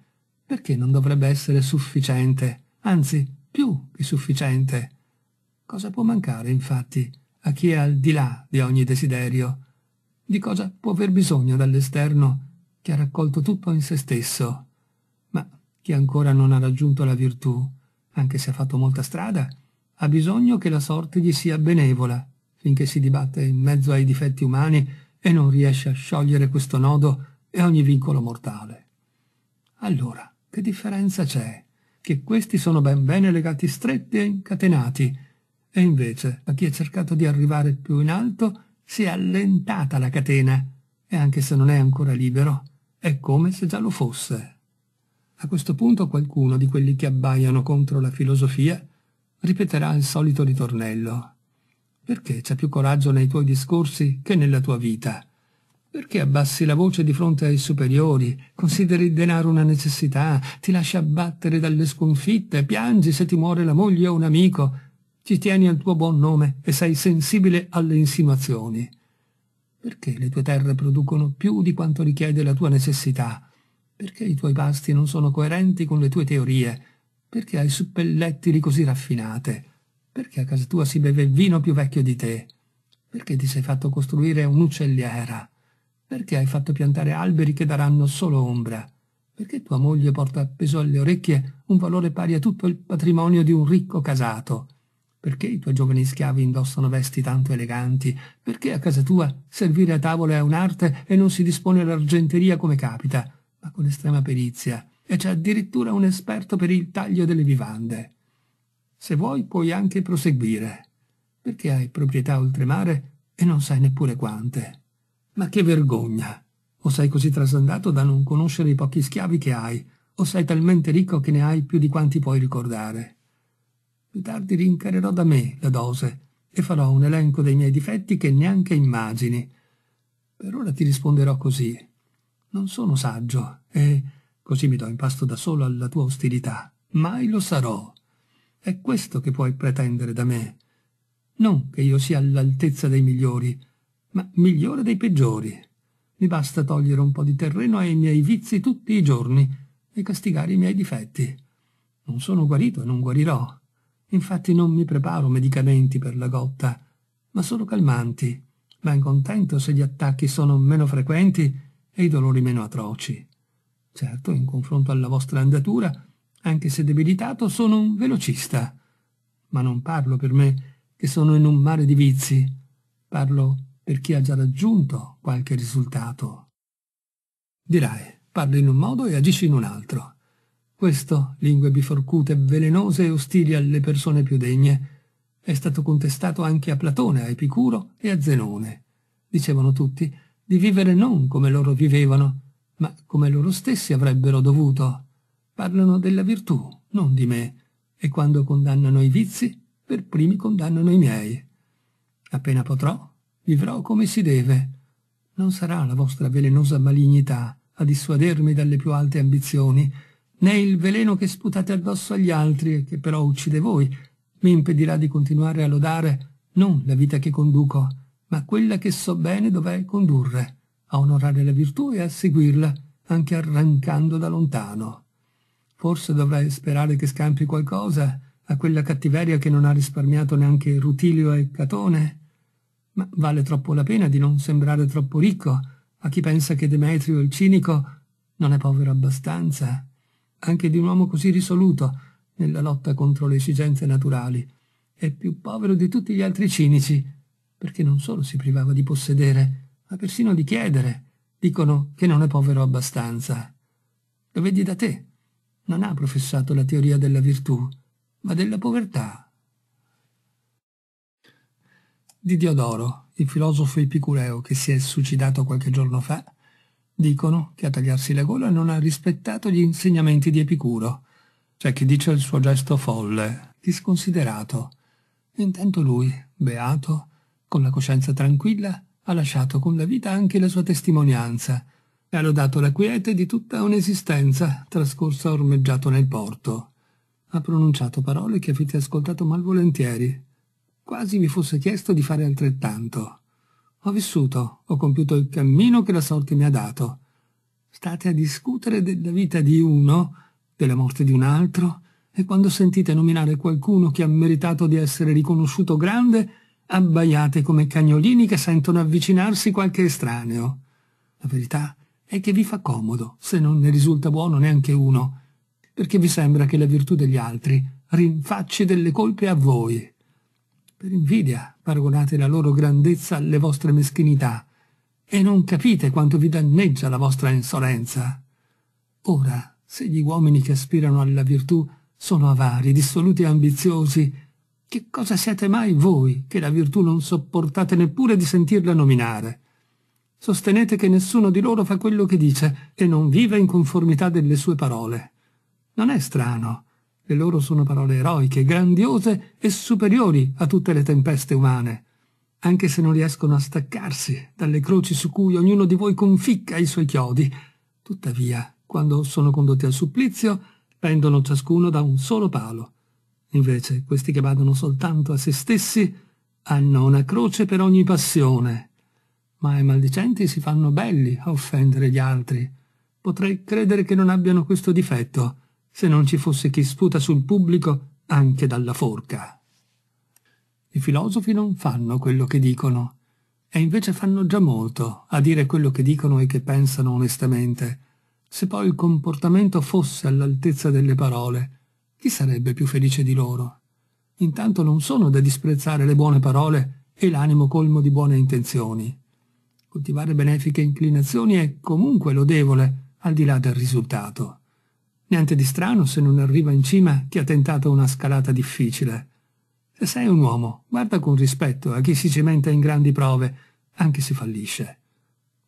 perché non dovrebbe essere sufficiente, anzi più che sufficiente, Cosa può mancare, infatti, a chi è al di là di ogni desiderio? Di cosa può aver bisogno dall'esterno che ha raccolto tutto in se stesso? Ma chi ancora non ha raggiunto la virtù, anche se ha fatto molta strada, ha bisogno che la sorte gli sia benevola, finché si dibatte in mezzo ai difetti umani e non riesce a sciogliere questo nodo e ogni vincolo mortale. Allora, che differenza c'è? Che questi sono ben bene legati stretti e incatenati, e invece, a chi ha cercato di arrivare più in alto, si è allentata la catena, e anche se non è ancora libero, è come se già lo fosse. A questo punto qualcuno di quelli che abbaiano contro la filosofia ripeterà il solito ritornello. Perché c'è più coraggio nei tuoi discorsi che nella tua vita? Perché abbassi la voce di fronte ai superiori, consideri il denaro una necessità, ti lasci abbattere dalle sconfitte, piangi se ti muore la moglie o un amico, ci tieni al tuo buon nome e sei sensibile alle insinuazioni. Perché le tue terre producono più di quanto richiede la tua necessità? Perché i tuoi pasti non sono coerenti con le tue teorie? Perché hai suppellettili così raffinate? Perché a casa tua si beve vino più vecchio di te? Perché ti sei fatto costruire un'uccelliera? Perché hai fatto piantare alberi che daranno solo ombra? Perché tua moglie porta appeso alle orecchie un valore pari a tutto il patrimonio di un ricco casato? Perché i tuoi giovani schiavi indossano vesti tanto eleganti? Perché a casa tua servire a tavola è un'arte e non si dispone all'argenteria come capita, ma con estrema perizia, e c'è addirittura un esperto per il taglio delle vivande. Se vuoi puoi anche proseguire. Perché hai proprietà oltremare e non sai neppure quante. Ma che vergogna! O sei così trasandato da non conoscere i pochi schiavi che hai, o sei talmente ricco che ne hai più di quanti puoi ricordare. Più tardi rincarerò da me la dose e farò un elenco dei miei difetti che neanche immagini. Per ora ti risponderò così. Non sono saggio e così mi do impasto da solo alla tua ostilità. Mai lo sarò. È questo che puoi pretendere da me. Non che io sia all'altezza dei migliori, ma migliore dei peggiori. Mi basta togliere un po' di terreno ai miei vizi tutti i giorni e castigare i miei difetti. Non sono guarito e non guarirò. Infatti non mi preparo medicamenti per la gotta, ma solo calmanti. Ben contento se gli attacchi sono meno frequenti e i dolori meno atroci. Certo, in confronto alla vostra andatura, anche se debilitato, sono un velocista. Ma non parlo per me, che sono in un mare di vizi. Parlo per chi ha già raggiunto qualche risultato. Dirai, parli in un modo e agisci in un altro. Questo, lingue biforcute, velenose e ostili alle persone più degne, è stato contestato anche a Platone, a Epicuro e a Zenone. Dicevano tutti di vivere non come loro vivevano, ma come loro stessi avrebbero dovuto. Parlano della virtù, non di me, e quando condannano i vizi, per primi condannano i miei. Appena potrò, vivrò come si deve. Non sarà la vostra velenosa malignità a dissuadermi dalle più alte ambizioni, né il veleno che sputate addosso agli altri e che però uccide voi mi impedirà di continuare a lodare non la vita che conduco, ma quella che so bene dov'è condurre, a onorare la virtù e a seguirla, anche arrancando da lontano. Forse dovrei sperare che scampi qualcosa a quella cattiveria che non ha risparmiato neanche Rutilio e Catone, ma vale troppo la pena di non sembrare troppo ricco a chi pensa che Demetrio il cinico non è povero abbastanza anche di un uomo così risoluto nella lotta contro le esigenze naturali, e più povero di tutti gli altri cinici, perché non solo si privava di possedere, ma persino di chiedere. Dicono che non è povero abbastanza. Lo vedi da te. Non ha professato la teoria della virtù, ma della povertà. Di Diodoro, il filosofo epicureo che si è suicidato qualche giorno fa, dicono che a tagliarsi la gola non ha rispettato gli insegnamenti di Epicuro. C'è cioè chi dice il suo gesto folle, disconsiderato. Intanto lui, beato, con la coscienza tranquilla, ha lasciato con la vita anche la sua testimonianza e ha lodato la quiete di tutta un'esistenza trascorsa ormeggiato nel porto. Ha pronunciato parole che avete ascoltato malvolentieri. Quasi vi fosse chiesto di fare altrettanto. Ho vissuto, ho compiuto il cammino che la sorte mi ha dato. State a discutere della vita di uno, della morte di un altro, e quando sentite nominare qualcuno che ha meritato di essere riconosciuto grande, abbaiate come cagnolini che sentono avvicinarsi qualche estraneo. La verità è che vi fa comodo, se non ne risulta buono neanche uno, perché vi sembra che la virtù degli altri rinfacci delle colpe a voi per invidia paragonate la loro grandezza alle vostre meschinità e non capite quanto vi danneggia la vostra insolenza. Ora, se gli uomini che aspirano alla virtù sono avari, dissoluti e ambiziosi, che cosa siete mai voi che la virtù non sopportate neppure di sentirla nominare? Sostenete che nessuno di loro fa quello che dice e non vive in conformità delle sue parole. Non è strano le loro sono parole eroiche, grandiose e superiori a tutte le tempeste umane. Anche se non riescono a staccarsi dalle croci su cui ognuno di voi conficca i suoi chiodi, tuttavia, quando sono condotti al supplizio, pendono ciascuno da un solo palo. Invece, questi che badano soltanto a se stessi hanno una croce per ogni passione. Ma i maldicenti si fanno belli a offendere gli altri. Potrei credere che non abbiano questo difetto, se non ci fosse chi sputa sul pubblico anche dalla forca. I filosofi non fanno quello che dicono, e invece fanno già molto a dire quello che dicono e che pensano onestamente. Se poi il comportamento fosse all'altezza delle parole, chi sarebbe più felice di loro? Intanto non sono da disprezzare le buone parole e l'animo colmo di buone intenzioni. Coltivare benefiche inclinazioni è comunque lodevole, al di là del risultato. Niente di strano se non arriva in cima chi ha tentato una scalata difficile. Se sei un uomo, guarda con rispetto a chi si cimenta in grandi prove, anche se fallisce.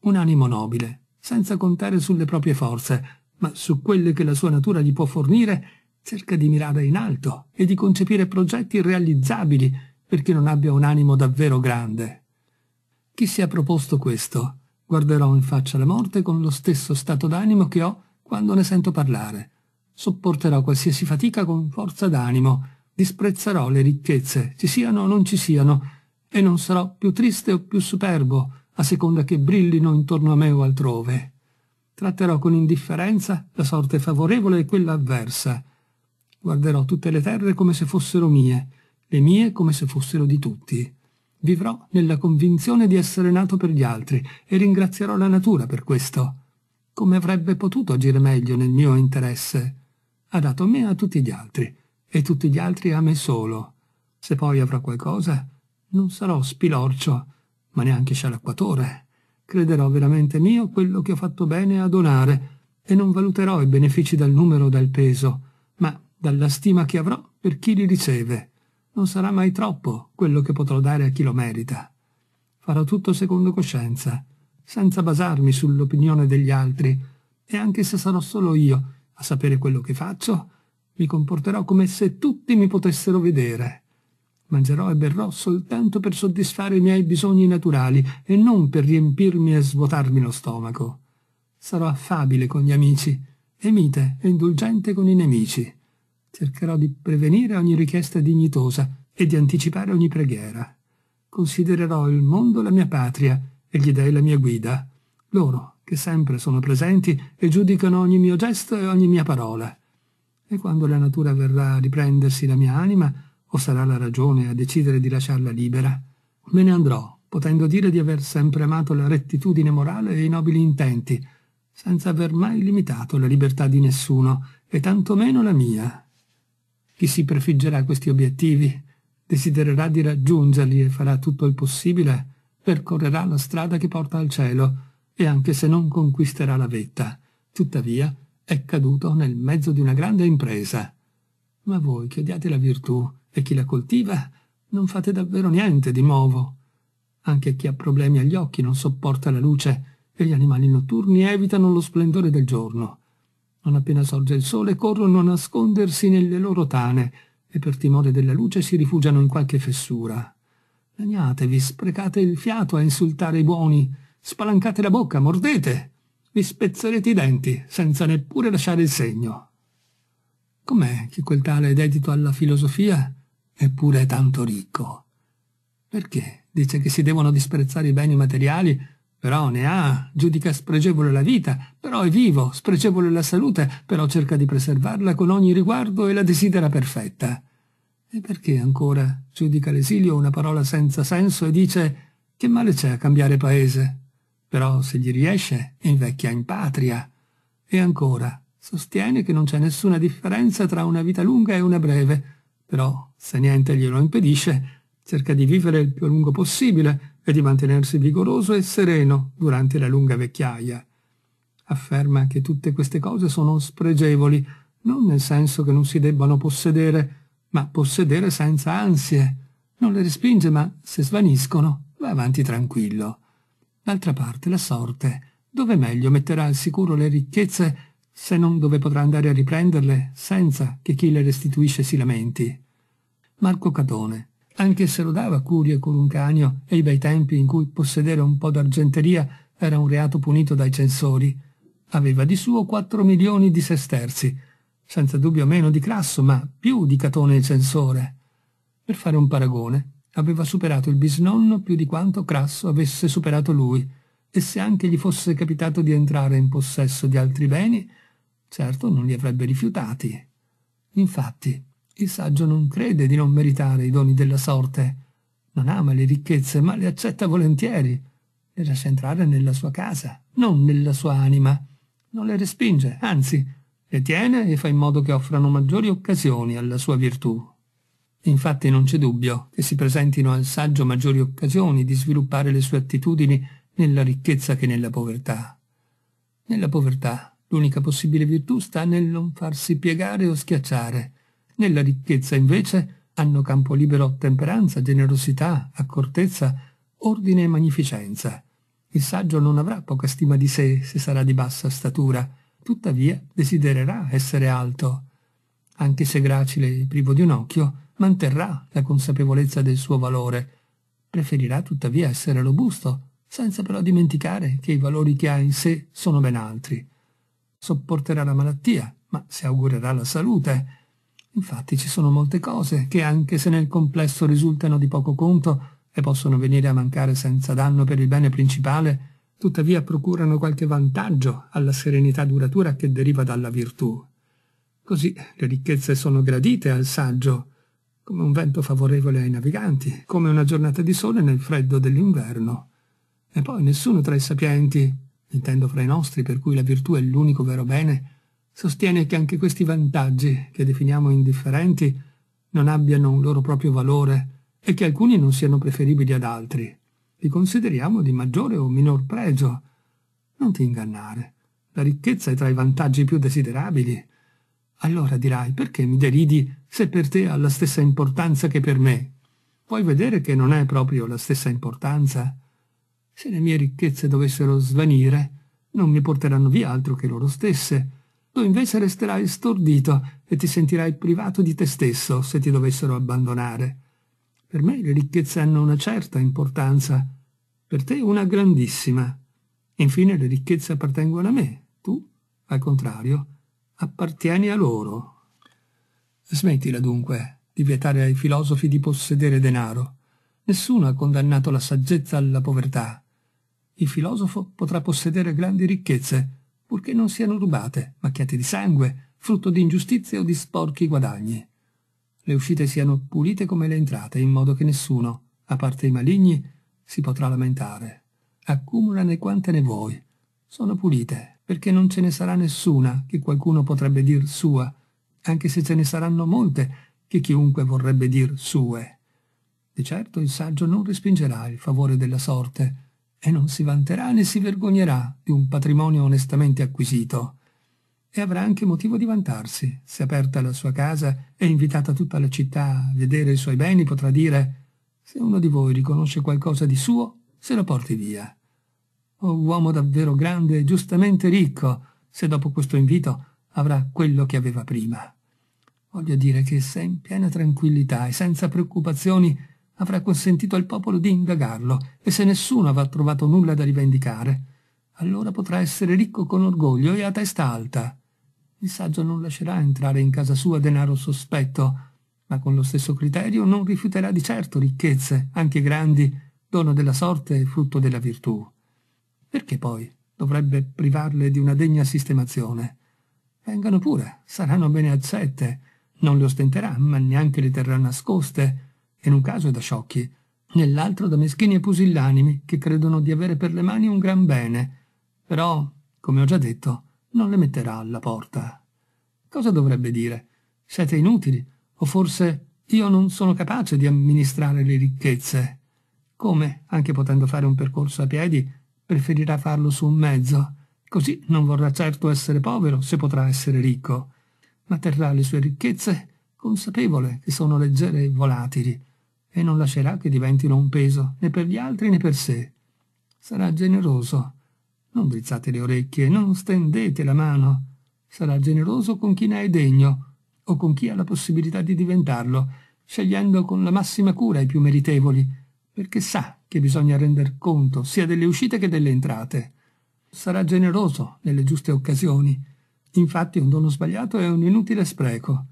Un animo nobile, senza contare sulle proprie forze, ma su quelle che la sua natura gli può fornire, cerca di mirare in alto e di concepire progetti irrealizzabili per chi non abbia un animo davvero grande. Chi si è proposto questo, guarderò in faccia la morte con lo stesso stato d'animo che ho quando ne sento parlare. Sopporterò qualsiasi fatica con forza d'animo, disprezzerò le ricchezze, ci siano o non ci siano, e non sarò più triste o più superbo, a seconda che brillino intorno a me o altrove. Tratterò con indifferenza la sorte favorevole e quella avversa. Guarderò tutte le terre come se fossero mie, le mie come se fossero di tutti. Vivrò nella convinzione di essere nato per gli altri e ringrazierò la natura per questo come avrebbe potuto agire meglio nel mio interesse. Ha dato me a tutti gli altri, e tutti gli altri a me solo. Se poi avrà qualcosa, non sarò spilorcio, ma neanche scialacquatore. Crederò veramente mio quello che ho fatto bene a donare, e non valuterò i benefici dal numero o dal peso, ma dalla stima che avrò per chi li riceve. Non sarà mai troppo quello che potrò dare a chi lo merita. Farò tutto secondo coscienza, senza basarmi sull'opinione degli altri, e anche se sarò solo io a sapere quello che faccio, mi comporterò come se tutti mi potessero vedere. Mangerò e berrò soltanto per soddisfare i miei bisogni naturali e non per riempirmi e svuotarmi lo stomaco. Sarò affabile con gli amici e mite e indulgente con i nemici. Cercherò di prevenire ogni richiesta dignitosa e di anticipare ogni preghiera. Considererò il mondo la mia patria e gli dei la mia guida, loro che sempre sono presenti e giudicano ogni mio gesto e ogni mia parola. E quando la natura verrà a riprendersi la mia anima, o sarà la ragione a decidere di lasciarla libera, me ne andrò, potendo dire di aver sempre amato la rettitudine morale e i nobili intenti, senza aver mai limitato la libertà di nessuno, e tantomeno la mia. Chi si prefiggerà questi obiettivi, desidererà di raggiungerli e farà tutto il possibile percorrerà la strada che porta al cielo, e anche se non conquisterà la vetta, tuttavia è caduto nel mezzo di una grande impresa. Ma voi che odiate la virtù e chi la coltiva, non fate davvero niente di nuovo. Anche chi ha problemi agli occhi non sopporta la luce, e gli animali notturni evitano lo splendore del giorno. Non appena sorge il sole corrono a nascondersi nelle loro tane, e per timore della luce si rifugiano in qualche fessura. Lagnatevi, sprecate il fiato a insultare i buoni, spalancate la bocca, mordete, vi spezzerete i denti, senza neppure lasciare il segno. Com'è che quel tale è dedito alla filosofia, eppure è tanto ricco? Perché dice che si devono disprezzare i beni materiali, però ne ha, giudica spregevole la vita, però è vivo, spregevole la salute, però cerca di preservarla con ogni riguardo e la desidera perfetta. E perché ancora giudica l'esilio una parola senza senso e dice che male c'è a cambiare paese? Però se gli riesce, invecchia in patria. E ancora, sostiene che non c'è nessuna differenza tra una vita lunga e una breve, però se niente glielo impedisce, cerca di vivere il più a lungo possibile e di mantenersi vigoroso e sereno durante la lunga vecchiaia. Afferma che tutte queste cose sono spregevoli, non nel senso che non si debbano possedere, ma possedere senza ansie. Non le respinge, ma se svaniscono, va avanti tranquillo. D'altra parte, la sorte, dove meglio metterà al sicuro le ricchezze se non dove potrà andare a riprenderle senza che chi le restituisce si lamenti? Marco Catone, anche se curie con un canio e i bei tempi in cui possedere un po' d'argenteria era un reato punito dai censori, aveva di suo quattro milioni di sesterzi, senza dubbio meno di Crasso, ma più di Catone il censore. Per fare un paragone, aveva superato il bisnonno più di quanto Crasso avesse superato lui, e se anche gli fosse capitato di entrare in possesso di altri beni, certo non li avrebbe rifiutati. Infatti, il saggio non crede di non meritare i doni della sorte, non ama le ricchezze, ma le accetta volentieri, le lascia entrare nella sua casa, non nella sua anima, non le respinge, anzi, le tiene e fa in modo che offrano maggiori occasioni alla sua virtù. Infatti non c'è dubbio che si presentino al saggio maggiori occasioni di sviluppare le sue attitudini nella ricchezza che nella povertà. Nella povertà l'unica possibile virtù sta nel non farsi piegare o schiacciare. Nella ricchezza invece hanno campo libero temperanza, generosità, accortezza, ordine e magnificenza. Il saggio non avrà poca stima di sé se sarà di bassa statura, tuttavia desidererà essere alto. Anche se gracile e privo di un occhio, manterrà la consapevolezza del suo valore. Preferirà tuttavia essere robusto, senza però dimenticare che i valori che ha in sé sono ben altri. Sopporterà la malattia, ma si augurerà la salute. Infatti ci sono molte cose che, anche se nel complesso risultano di poco conto e possono venire a mancare senza danno per il bene principale, tuttavia procurano qualche vantaggio alla serenità duratura che deriva dalla virtù. Così le ricchezze sono gradite al saggio, come un vento favorevole ai naviganti, come una giornata di sole nel freddo dell'inverno. E poi nessuno tra i sapienti, intendo fra i nostri per cui la virtù è l'unico vero bene, sostiene che anche questi vantaggi, che definiamo indifferenti, non abbiano un loro proprio valore e che alcuni non siano preferibili ad altri li consideriamo di maggiore o minor pregio. Non ti ingannare. La ricchezza è tra i vantaggi più desiderabili. Allora dirai, perché mi deridi se per te ha la stessa importanza che per me? Puoi vedere che non è proprio la stessa importanza? Se le mie ricchezze dovessero svanire, non mi porteranno via altro che loro stesse. Tu invece resterai stordito e ti sentirai privato di te stesso se ti dovessero abbandonare. Per me le ricchezze hanno una certa importanza, per te una grandissima. Infine le ricchezze appartengono a me, tu, al contrario, appartieni a loro. Smettila dunque di vietare ai filosofi di possedere denaro. Nessuno ha condannato la saggezza alla povertà. Il filosofo potrà possedere grandi ricchezze, purché non siano rubate, macchiate di sangue, frutto di ingiustizie o di sporchi guadagni le uscite siano pulite come le entrate, in modo che nessuno, a parte i maligni, si potrà lamentare. Accumulane quante ne vuoi. Sono pulite, perché non ce ne sarà nessuna che qualcuno potrebbe dir sua, anche se ce ne saranno molte che chiunque vorrebbe dir sue. Di certo il saggio non respingerà il favore della sorte, e non si vanterà né si vergognerà di un patrimonio onestamente acquisito e avrà anche motivo di vantarsi. Se aperta la sua casa e invitata tutta la città a vedere i suoi beni, potrà dire «Se uno di voi riconosce qualcosa di suo, se lo porti via». O uomo davvero grande e giustamente ricco, se dopo questo invito avrà quello che aveva prima. Voglio dire che se in piena tranquillità e senza preoccupazioni avrà consentito al popolo di indagarlo e se nessuno avrà trovato nulla da rivendicare, allora potrà essere ricco con orgoglio e a testa alta. Il saggio non lascerà entrare in casa sua denaro sospetto, ma con lo stesso criterio non rifiuterà di certo ricchezze, anche grandi, dono della sorte e frutto della virtù. Perché poi dovrebbe privarle di una degna sistemazione? Vengano pure, saranno bene accette, non le ostenterà, ma neanche le terrà nascoste, in un caso è da sciocchi, nell'altro da meschini e pusillanimi che credono di avere per le mani un gran bene. Però, come ho già detto, non le metterà alla porta. Cosa dovrebbe dire? Siete inutili? O forse io non sono capace di amministrare le ricchezze? Come, anche potendo fare un percorso a piedi, preferirà farlo su un mezzo? Così non vorrà certo essere povero se potrà essere ricco, ma terrà le sue ricchezze consapevole che sono leggere e volatili e non lascerà che diventino un peso né per gli altri né per sé. Sarà generoso non drizzate le orecchie, non stendete la mano. Sarà generoso con chi ne è degno o con chi ha la possibilità di diventarlo, scegliendo con la massima cura i più meritevoli, perché sa che bisogna render conto sia delle uscite che delle entrate. Sarà generoso nelle giuste occasioni. Infatti un dono sbagliato è un inutile spreco.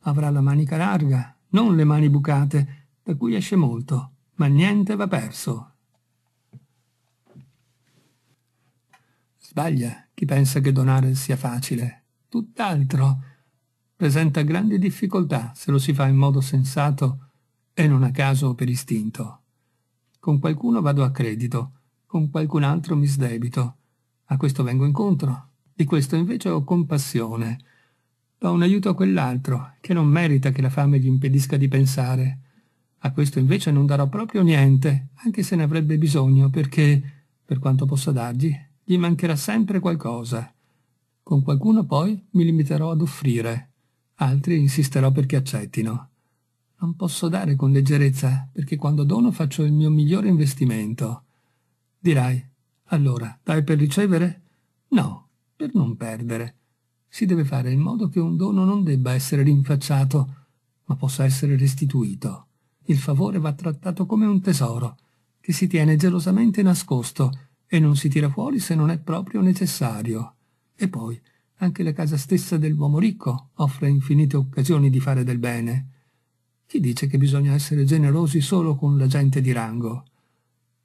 Avrà la manica larga, non le mani bucate, da cui esce molto, ma niente va perso, Sbaglia chi pensa che donare sia facile. Tutt'altro. Presenta grandi difficoltà se lo si fa in modo sensato e non a caso per istinto. Con qualcuno vado a credito, con qualcun altro mi sdebito. A questo vengo incontro, di questo invece ho compassione. Do un aiuto a quell'altro, che non merita che la fame gli impedisca di pensare. A questo invece non darò proprio niente, anche se ne avrebbe bisogno, perché, per quanto possa dargli, gli mancherà sempre qualcosa. Con qualcuno poi mi limiterò ad offrire, altri insisterò perché accettino. Non posso dare con leggerezza, perché quando dono faccio il mio migliore investimento. Dirai, allora, dai per ricevere? No, per non perdere. Si deve fare in modo che un dono non debba essere rinfacciato, ma possa essere restituito. Il favore va trattato come un tesoro, che si tiene gelosamente nascosto, e non si tira fuori se non è proprio necessario. E poi, anche la casa stessa dell'uomo ricco offre infinite occasioni di fare del bene. Chi dice che bisogna essere generosi solo con la gente di rango?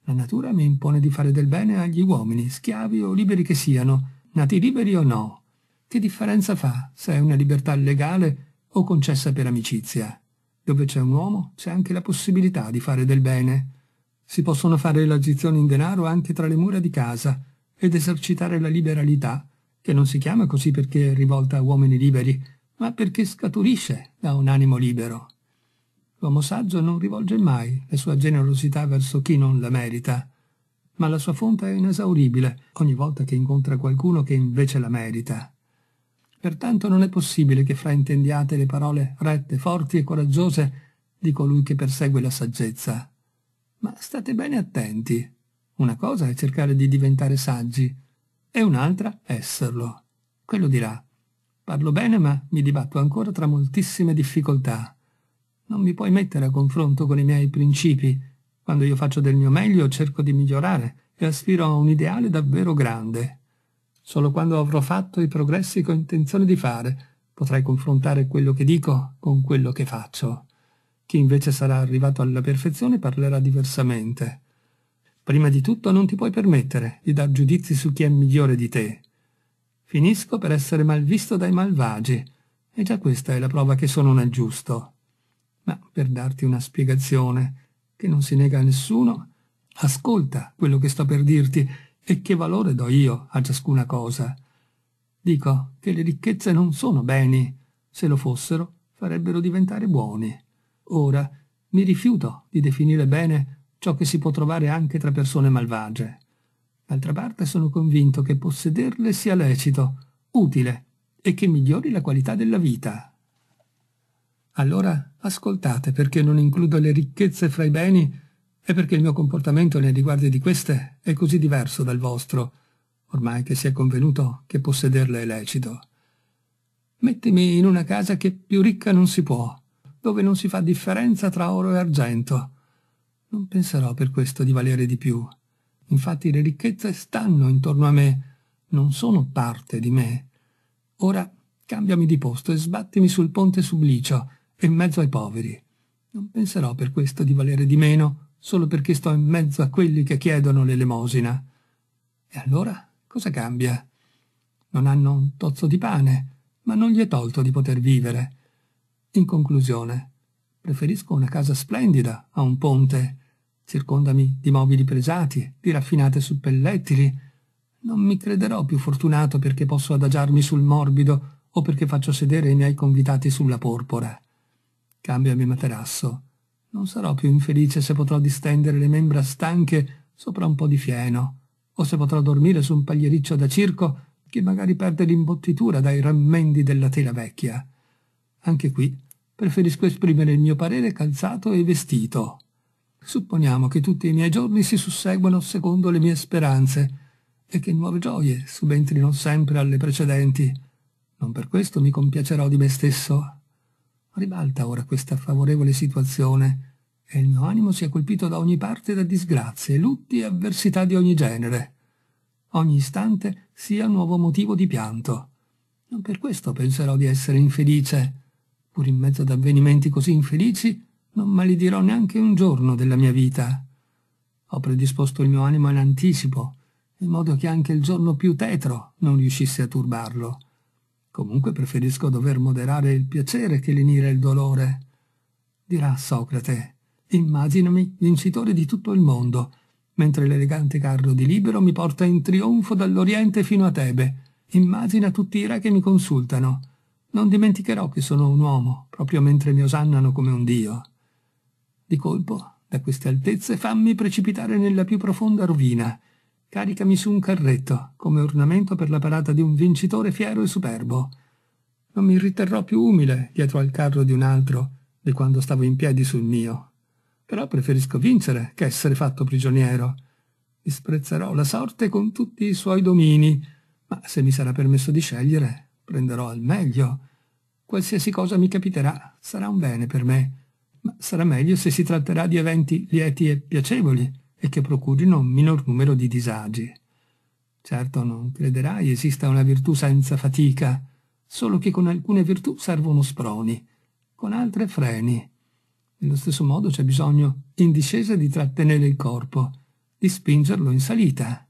La natura mi impone di fare del bene agli uomini, schiavi o liberi che siano, nati liberi o no. Che differenza fa se è una libertà legale o concessa per amicizia? Dove c'è un uomo c'è anche la possibilità di fare del bene. Si possono fare elargizioni in denaro anche tra le mura di casa ed esercitare la liberalità, che non si chiama così perché è rivolta a uomini liberi, ma perché scaturisce da un animo libero. L'uomo saggio non rivolge mai la sua generosità verso chi non la merita, ma la sua fonte è inesauribile ogni volta che incontra qualcuno che invece la merita. Pertanto non è possibile che fraintendiate le parole rette, forti e coraggiose di colui che persegue la saggezza. Ma state bene attenti. Una cosa è cercare di diventare saggi e un'altra esserlo. Quello dirà Parlo bene ma mi dibatto ancora tra moltissime difficoltà. Non mi puoi mettere a confronto con i miei principi. Quando io faccio del mio meglio cerco di migliorare e aspiro a un ideale davvero grande. Solo quando avrò fatto i progressi che ho intenzione di fare potrai confrontare quello che dico con quello che faccio. Chi invece sarà arrivato alla perfezione parlerà diversamente. Prima di tutto non ti puoi permettere di dar giudizi su chi è migliore di te. Finisco per essere malvisto dai malvagi, e già questa è la prova che sono nel giusto. Ma per darti una spiegazione che non si nega a nessuno, ascolta quello che sto per dirti e che valore do io a ciascuna cosa. Dico che le ricchezze non sono beni, se lo fossero farebbero diventare buoni. Ora, mi rifiuto di definire bene ciò che si può trovare anche tra persone malvagie. D'altra parte sono convinto che possederle sia lecito, utile e che migliori la qualità della vita. Allora ascoltate perché non includo le ricchezze fra i beni e perché il mio comportamento nei riguardi di queste è così diverso dal vostro, ormai che si è convenuto che possederle è lecito. Mettimi in una casa che più ricca non si può, dove non si fa differenza tra oro e argento. Non penserò per questo di valere di più. Infatti le ricchezze stanno intorno a me, non sono parte di me. Ora cambiami di posto e sbattimi sul ponte sublicio in mezzo ai poveri. Non penserò per questo di valere di meno, solo perché sto in mezzo a quelli che chiedono l'elemosina. E allora cosa cambia? Non hanno un tozzo di pane, ma non gli è tolto di poter vivere. In conclusione, preferisco una casa splendida a un ponte. Circondami di mobili pregiati, di raffinate suppellettili. Non mi crederò più fortunato perché posso adagiarmi sul morbido o perché faccio sedere i miei convitati sulla porpora. Cambiami materasso. Non sarò più infelice se potrò distendere le membra stanche sopra un po' di fieno, o se potrò dormire su un pagliericcio da circo che magari perde l'imbottitura dai rammendi della tela vecchia. Anche qui preferisco esprimere il mio parere calzato e vestito. Supponiamo che tutti i miei giorni si susseguano secondo le mie speranze e che nuove gioie subentrino sempre alle precedenti. Non per questo mi compiacerò di me stesso. Ribalta ora questa favorevole situazione e il mio animo sia colpito da ogni parte da disgrazie, lutti e avversità di ogni genere. Ogni istante sia nuovo motivo di pianto. Non per questo penserò di essere infelice pur in mezzo ad avvenimenti così infelici, non maledirò neanche un giorno della mia vita. Ho predisposto il mio animo in anticipo, in modo che anche il giorno più tetro non riuscisse a turbarlo. Comunque preferisco dover moderare il piacere che lenire il dolore. Dirà Socrate, immaginami vincitore di tutto il mondo, mentre l'elegante carro di Libero mi porta in trionfo dall'Oriente fino a Tebe. Immagina tutti i re che mi consultano. Non dimenticherò che sono un uomo, proprio mentre mi osannano come un dio. Di colpo, da queste altezze, fammi precipitare nella più profonda rovina. Caricami su un carretto, come ornamento per la parata di un vincitore fiero e superbo. Non mi riterrò più umile dietro al carro di un altro di quando stavo in piedi sul mio. Però preferisco vincere che essere fatto prigioniero. Disprezzerò la sorte con tutti i suoi domini, ma se mi sarà permesso di scegliere, prenderò al meglio Qualsiasi cosa mi capiterà sarà un bene per me, ma sarà meglio se si tratterà di eventi lieti e piacevoli e che procurino un minor numero di disagi. Certo non crederai esista una virtù senza fatica, solo che con alcune virtù servono sproni, con altre freni. Nello stesso modo c'è bisogno in discesa di trattenere il corpo, di spingerlo in salita.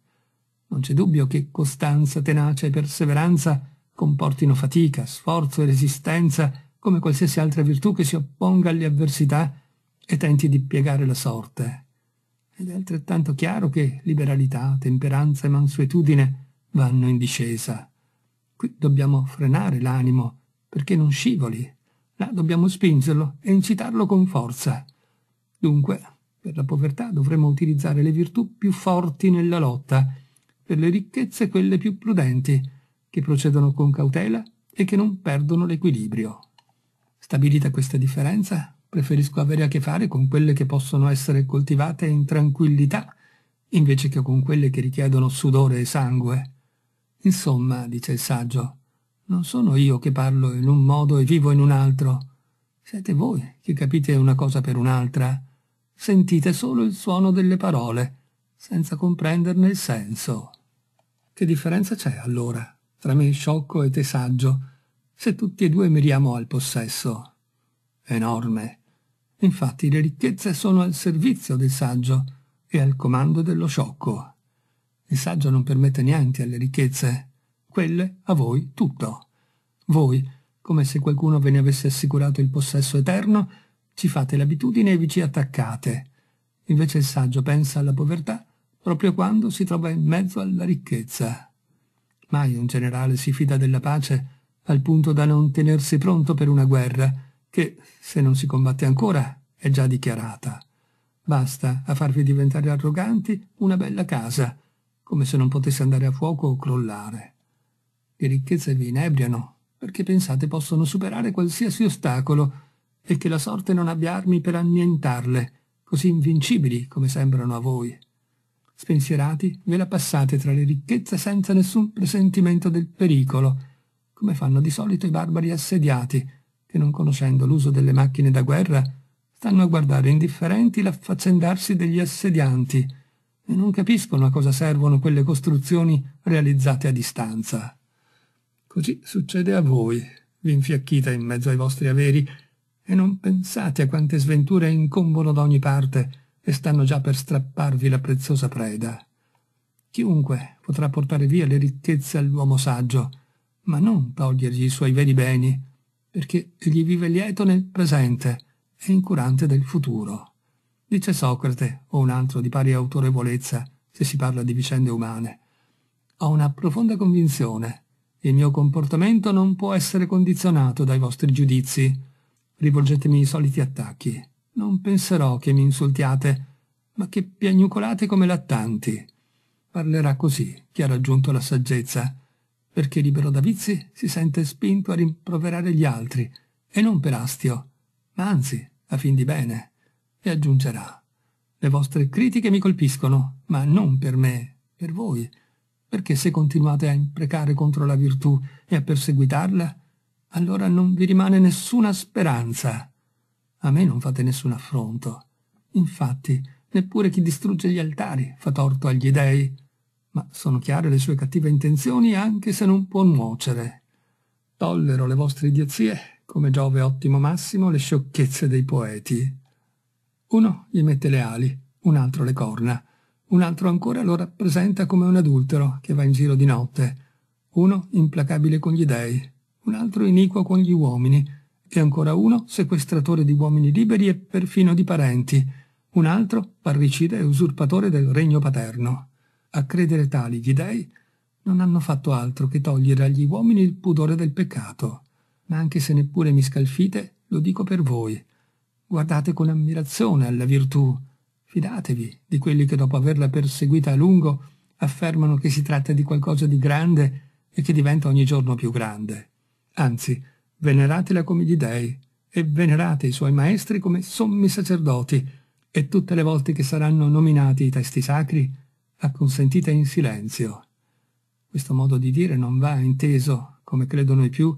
Non c'è dubbio che costanza, tenacia e perseveranza comportino fatica, sforzo e resistenza come qualsiasi altra virtù che si opponga alle avversità e tenti di piegare la sorte. Ed è altrettanto chiaro che liberalità, temperanza e mansuetudine vanno in discesa. Qui dobbiamo frenare l'animo perché non scivoli. Là dobbiamo spingerlo e incitarlo con forza. Dunque, per la povertà dovremo utilizzare le virtù più forti nella lotta, per le ricchezze quelle più prudenti, che procedono con cautela e che non perdono l'equilibrio. Stabilita questa differenza, preferisco avere a che fare con quelle che possono essere coltivate in tranquillità, invece che con quelle che richiedono sudore e sangue. Insomma, dice il saggio, non sono io che parlo in un modo e vivo in un altro. Siete voi che capite una cosa per un'altra. Sentite solo il suono delle parole, senza comprenderne il senso. Che differenza c'è allora tra me sciocco e te saggio, se tutti e due miriamo al possesso. Enorme. Infatti le ricchezze sono al servizio del saggio e al comando dello sciocco. Il saggio non permette niente alle ricchezze, quelle a voi tutto. Voi, come se qualcuno ve ne avesse assicurato il possesso eterno, ci fate l'abitudine e vi ci attaccate. Invece il saggio pensa alla povertà proprio quando si trova in mezzo alla ricchezza. Mai un generale si fida della pace al punto da non tenersi pronto per una guerra che, se non si combatte ancora, è già dichiarata. Basta a farvi diventare arroganti una bella casa, come se non potesse andare a fuoco o crollare. Le ricchezze vi inebriano, perché pensate possono superare qualsiasi ostacolo e che la sorte non abbia armi per annientarle, così invincibili come sembrano a voi. Spensierati, ve la passate tra le ricchezze senza nessun presentimento del pericolo, come fanno di solito i barbari assediati, che non conoscendo l'uso delle macchine da guerra, stanno a guardare indifferenti l'affaccendarsi degli assedianti e non capiscono a cosa servono quelle costruzioni realizzate a distanza. Così succede a voi, vi infiacchite in mezzo ai vostri averi e non pensate a quante sventure incombono da ogni parte, e stanno già per strapparvi la preziosa preda. Chiunque potrà portare via le ricchezze all'uomo saggio, ma non togliergli i suoi veri beni, perché egli vive lieto nel presente e incurante del futuro. Dice Socrate, o un altro di pari autorevolezza, se si parla di vicende umane. Ho una profonda convinzione. Il mio comportamento non può essere condizionato dai vostri giudizi. Rivolgetemi i soliti attacchi. Non penserò che mi insultiate, ma che piagnucolate come lattanti. Parlerà così chi ha raggiunto la saggezza, perché libero da vizi si sente spinto a rimproverare gli altri, e non per astio, ma anzi a fin di bene. E aggiungerà, le vostre critiche mi colpiscono, ma non per me, per voi, perché se continuate a imprecare contro la virtù e a perseguitarla, allora non vi rimane nessuna speranza. A me non fate nessun affronto. Infatti, neppure chi distrugge gli altari fa torto agli dei, ma sono chiare le sue cattive intenzioni anche se non può nuocere. Tollero le vostre idiozie, come Giove Ottimo Massimo, le sciocchezze dei poeti. Uno gli mette le ali, un altro le corna, un altro ancora lo rappresenta come un adultero che va in giro di notte, uno implacabile con gli dei, un altro iniquo con gli uomini, e ancora uno sequestratore di uomini liberi e perfino di parenti, un altro parricida e usurpatore del regno paterno. A credere tali, gli dei non hanno fatto altro che togliere agli uomini il pudore del peccato. Ma anche se neppure mi scalfite, lo dico per voi. Guardate con ammirazione alla virtù. Fidatevi di quelli che dopo averla perseguita a lungo affermano che si tratta di qualcosa di grande e che diventa ogni giorno più grande. Anzi, veneratela come gli dei, e venerate i suoi maestri come sommi sacerdoti, e tutte le volte che saranno nominati i testi sacri, acconsentite in silenzio. Questo modo di dire non va inteso, come credono i più,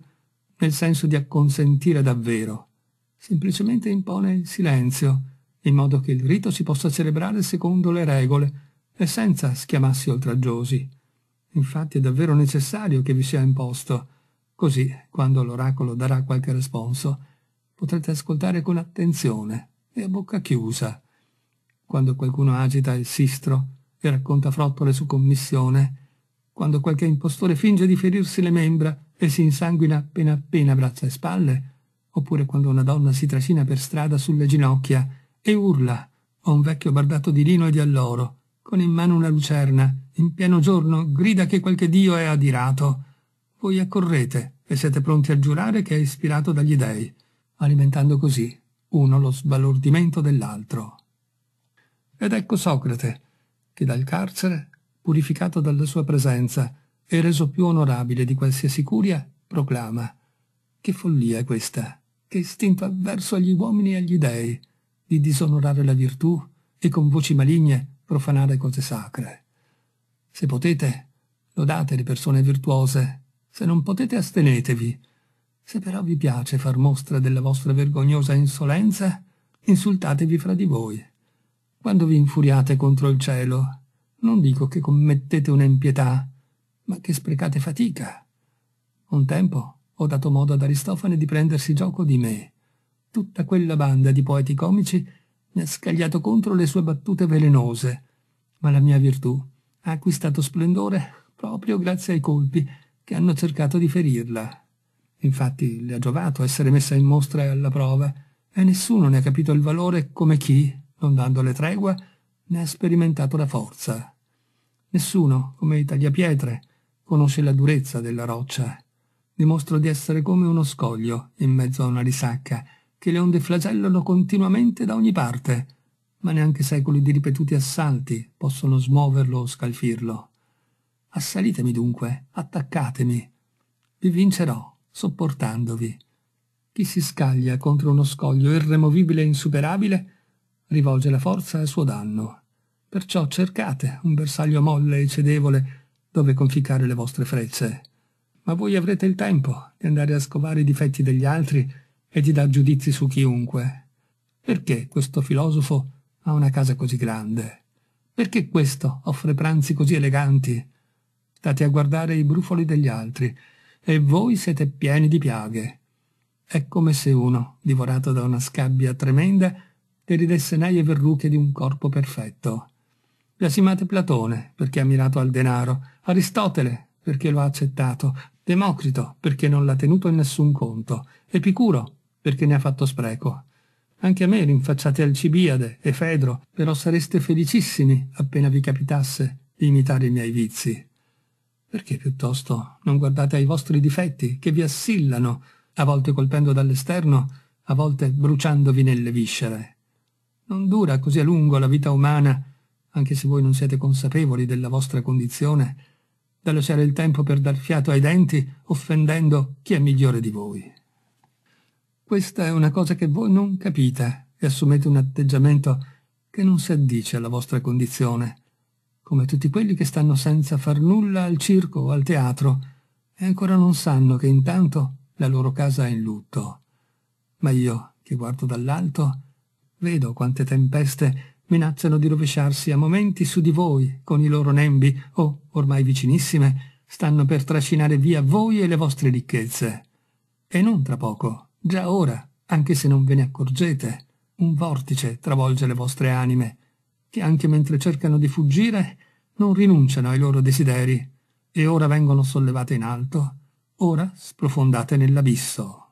nel senso di acconsentire davvero. Semplicemente impone il silenzio, in modo che il rito si possa celebrare secondo le regole e senza schiamassi oltraggiosi. Infatti è davvero necessario che vi sia imposto, Così, quando l'oracolo darà qualche responso, potrete ascoltare con attenzione e a bocca chiusa. Quando qualcuno agita il sistro e racconta frottole su commissione, quando qualche impostore finge di ferirsi le membra e si insanguina appena appena braccia e spalle, oppure quando una donna si trascina per strada sulle ginocchia e urla o un vecchio bardato di lino e di alloro, con in mano una lucerna, in pieno giorno grida che qualche dio è adirato voi accorrete e siete pronti a giurare che è ispirato dagli dèi, alimentando così uno lo sbalordimento dell'altro. Ed ecco Socrate, che dal carcere, purificato dalla sua presenza e reso più onorabile di qualsiasi curia, proclama «Che follia è questa! Che istinto avverso agli uomini e agli dèi, di disonorare la virtù e con voci maligne profanare cose sacre! Se potete, lodate le persone virtuose se non potete astenetevi. Se però vi piace far mostra della vostra vergognosa insolenza, insultatevi fra di voi. Quando vi infuriate contro il cielo, non dico che commettete un'impietà, ma che sprecate fatica. Un tempo ho dato modo ad Aristofane di prendersi gioco di me. Tutta quella banda di poeti comici mi ha scagliato contro le sue battute velenose, ma la mia virtù ha acquistato splendore proprio grazie ai colpi che hanno cercato di ferirla. Infatti le ha giovato essere messa in mostra e alla prova, e nessuno ne ha capito il valore come chi, non dandole tregua, ne ha sperimentato la forza. Nessuno, come i tagliapietre, conosce la durezza della roccia. Dimostra di essere come uno scoglio in mezzo a una risacca, che le onde flagellano continuamente da ogni parte, ma neanche secoli di ripetuti assalti possono smuoverlo o scalfirlo. Assalitemi dunque, attaccatemi. Vi vincerò, sopportandovi. Chi si scaglia contro uno scoglio irremovibile e insuperabile rivolge la forza al suo danno. Perciò cercate un bersaglio molle e cedevole dove conficcare le vostre frecce. Ma voi avrete il tempo di andare a scovare i difetti degli altri e di dar giudizi su chiunque. Perché questo filosofo ha una casa così grande? Perché questo offre pranzi così eleganti? state a guardare i brufoli degli altri, e voi siete pieni di piaghe. È come se uno, divorato da una scabbia tremenda, deridesse naie verruche di un corpo perfetto. Biasimate Platone, perché ha mirato al denaro, Aristotele, perché lo ha accettato, Democrito, perché non l'ha tenuto in nessun conto, Epicuro, perché ne ha fatto spreco. Anche a me rinfacciate Alcibiade e Fedro, però sareste felicissimi appena vi capitasse di imitare i miei vizi. Perché piuttosto non guardate ai vostri difetti, che vi assillano, a volte colpendo dall'esterno, a volte bruciandovi nelle viscere. Non dura così a lungo la vita umana, anche se voi non siete consapevoli della vostra condizione, da lasciare il tempo per dar fiato ai denti, offendendo chi è migliore di voi. Questa è una cosa che voi non capite e assumete un atteggiamento che non si addice alla vostra condizione, come tutti quelli che stanno senza far nulla al circo o al teatro e ancora non sanno che intanto la loro casa è in lutto. Ma io, che guardo dall'alto, vedo quante tempeste minacciano di rovesciarsi a momenti su di voi con i loro nembi o, ormai vicinissime, stanno per trascinare via voi e le vostre ricchezze. E non tra poco, già ora, anche se non ve ne accorgete, un vortice travolge le vostre anime che anche mentre cercano di fuggire non rinunciano ai loro desideri e ora vengono sollevate in alto, ora sprofondate nell'abisso.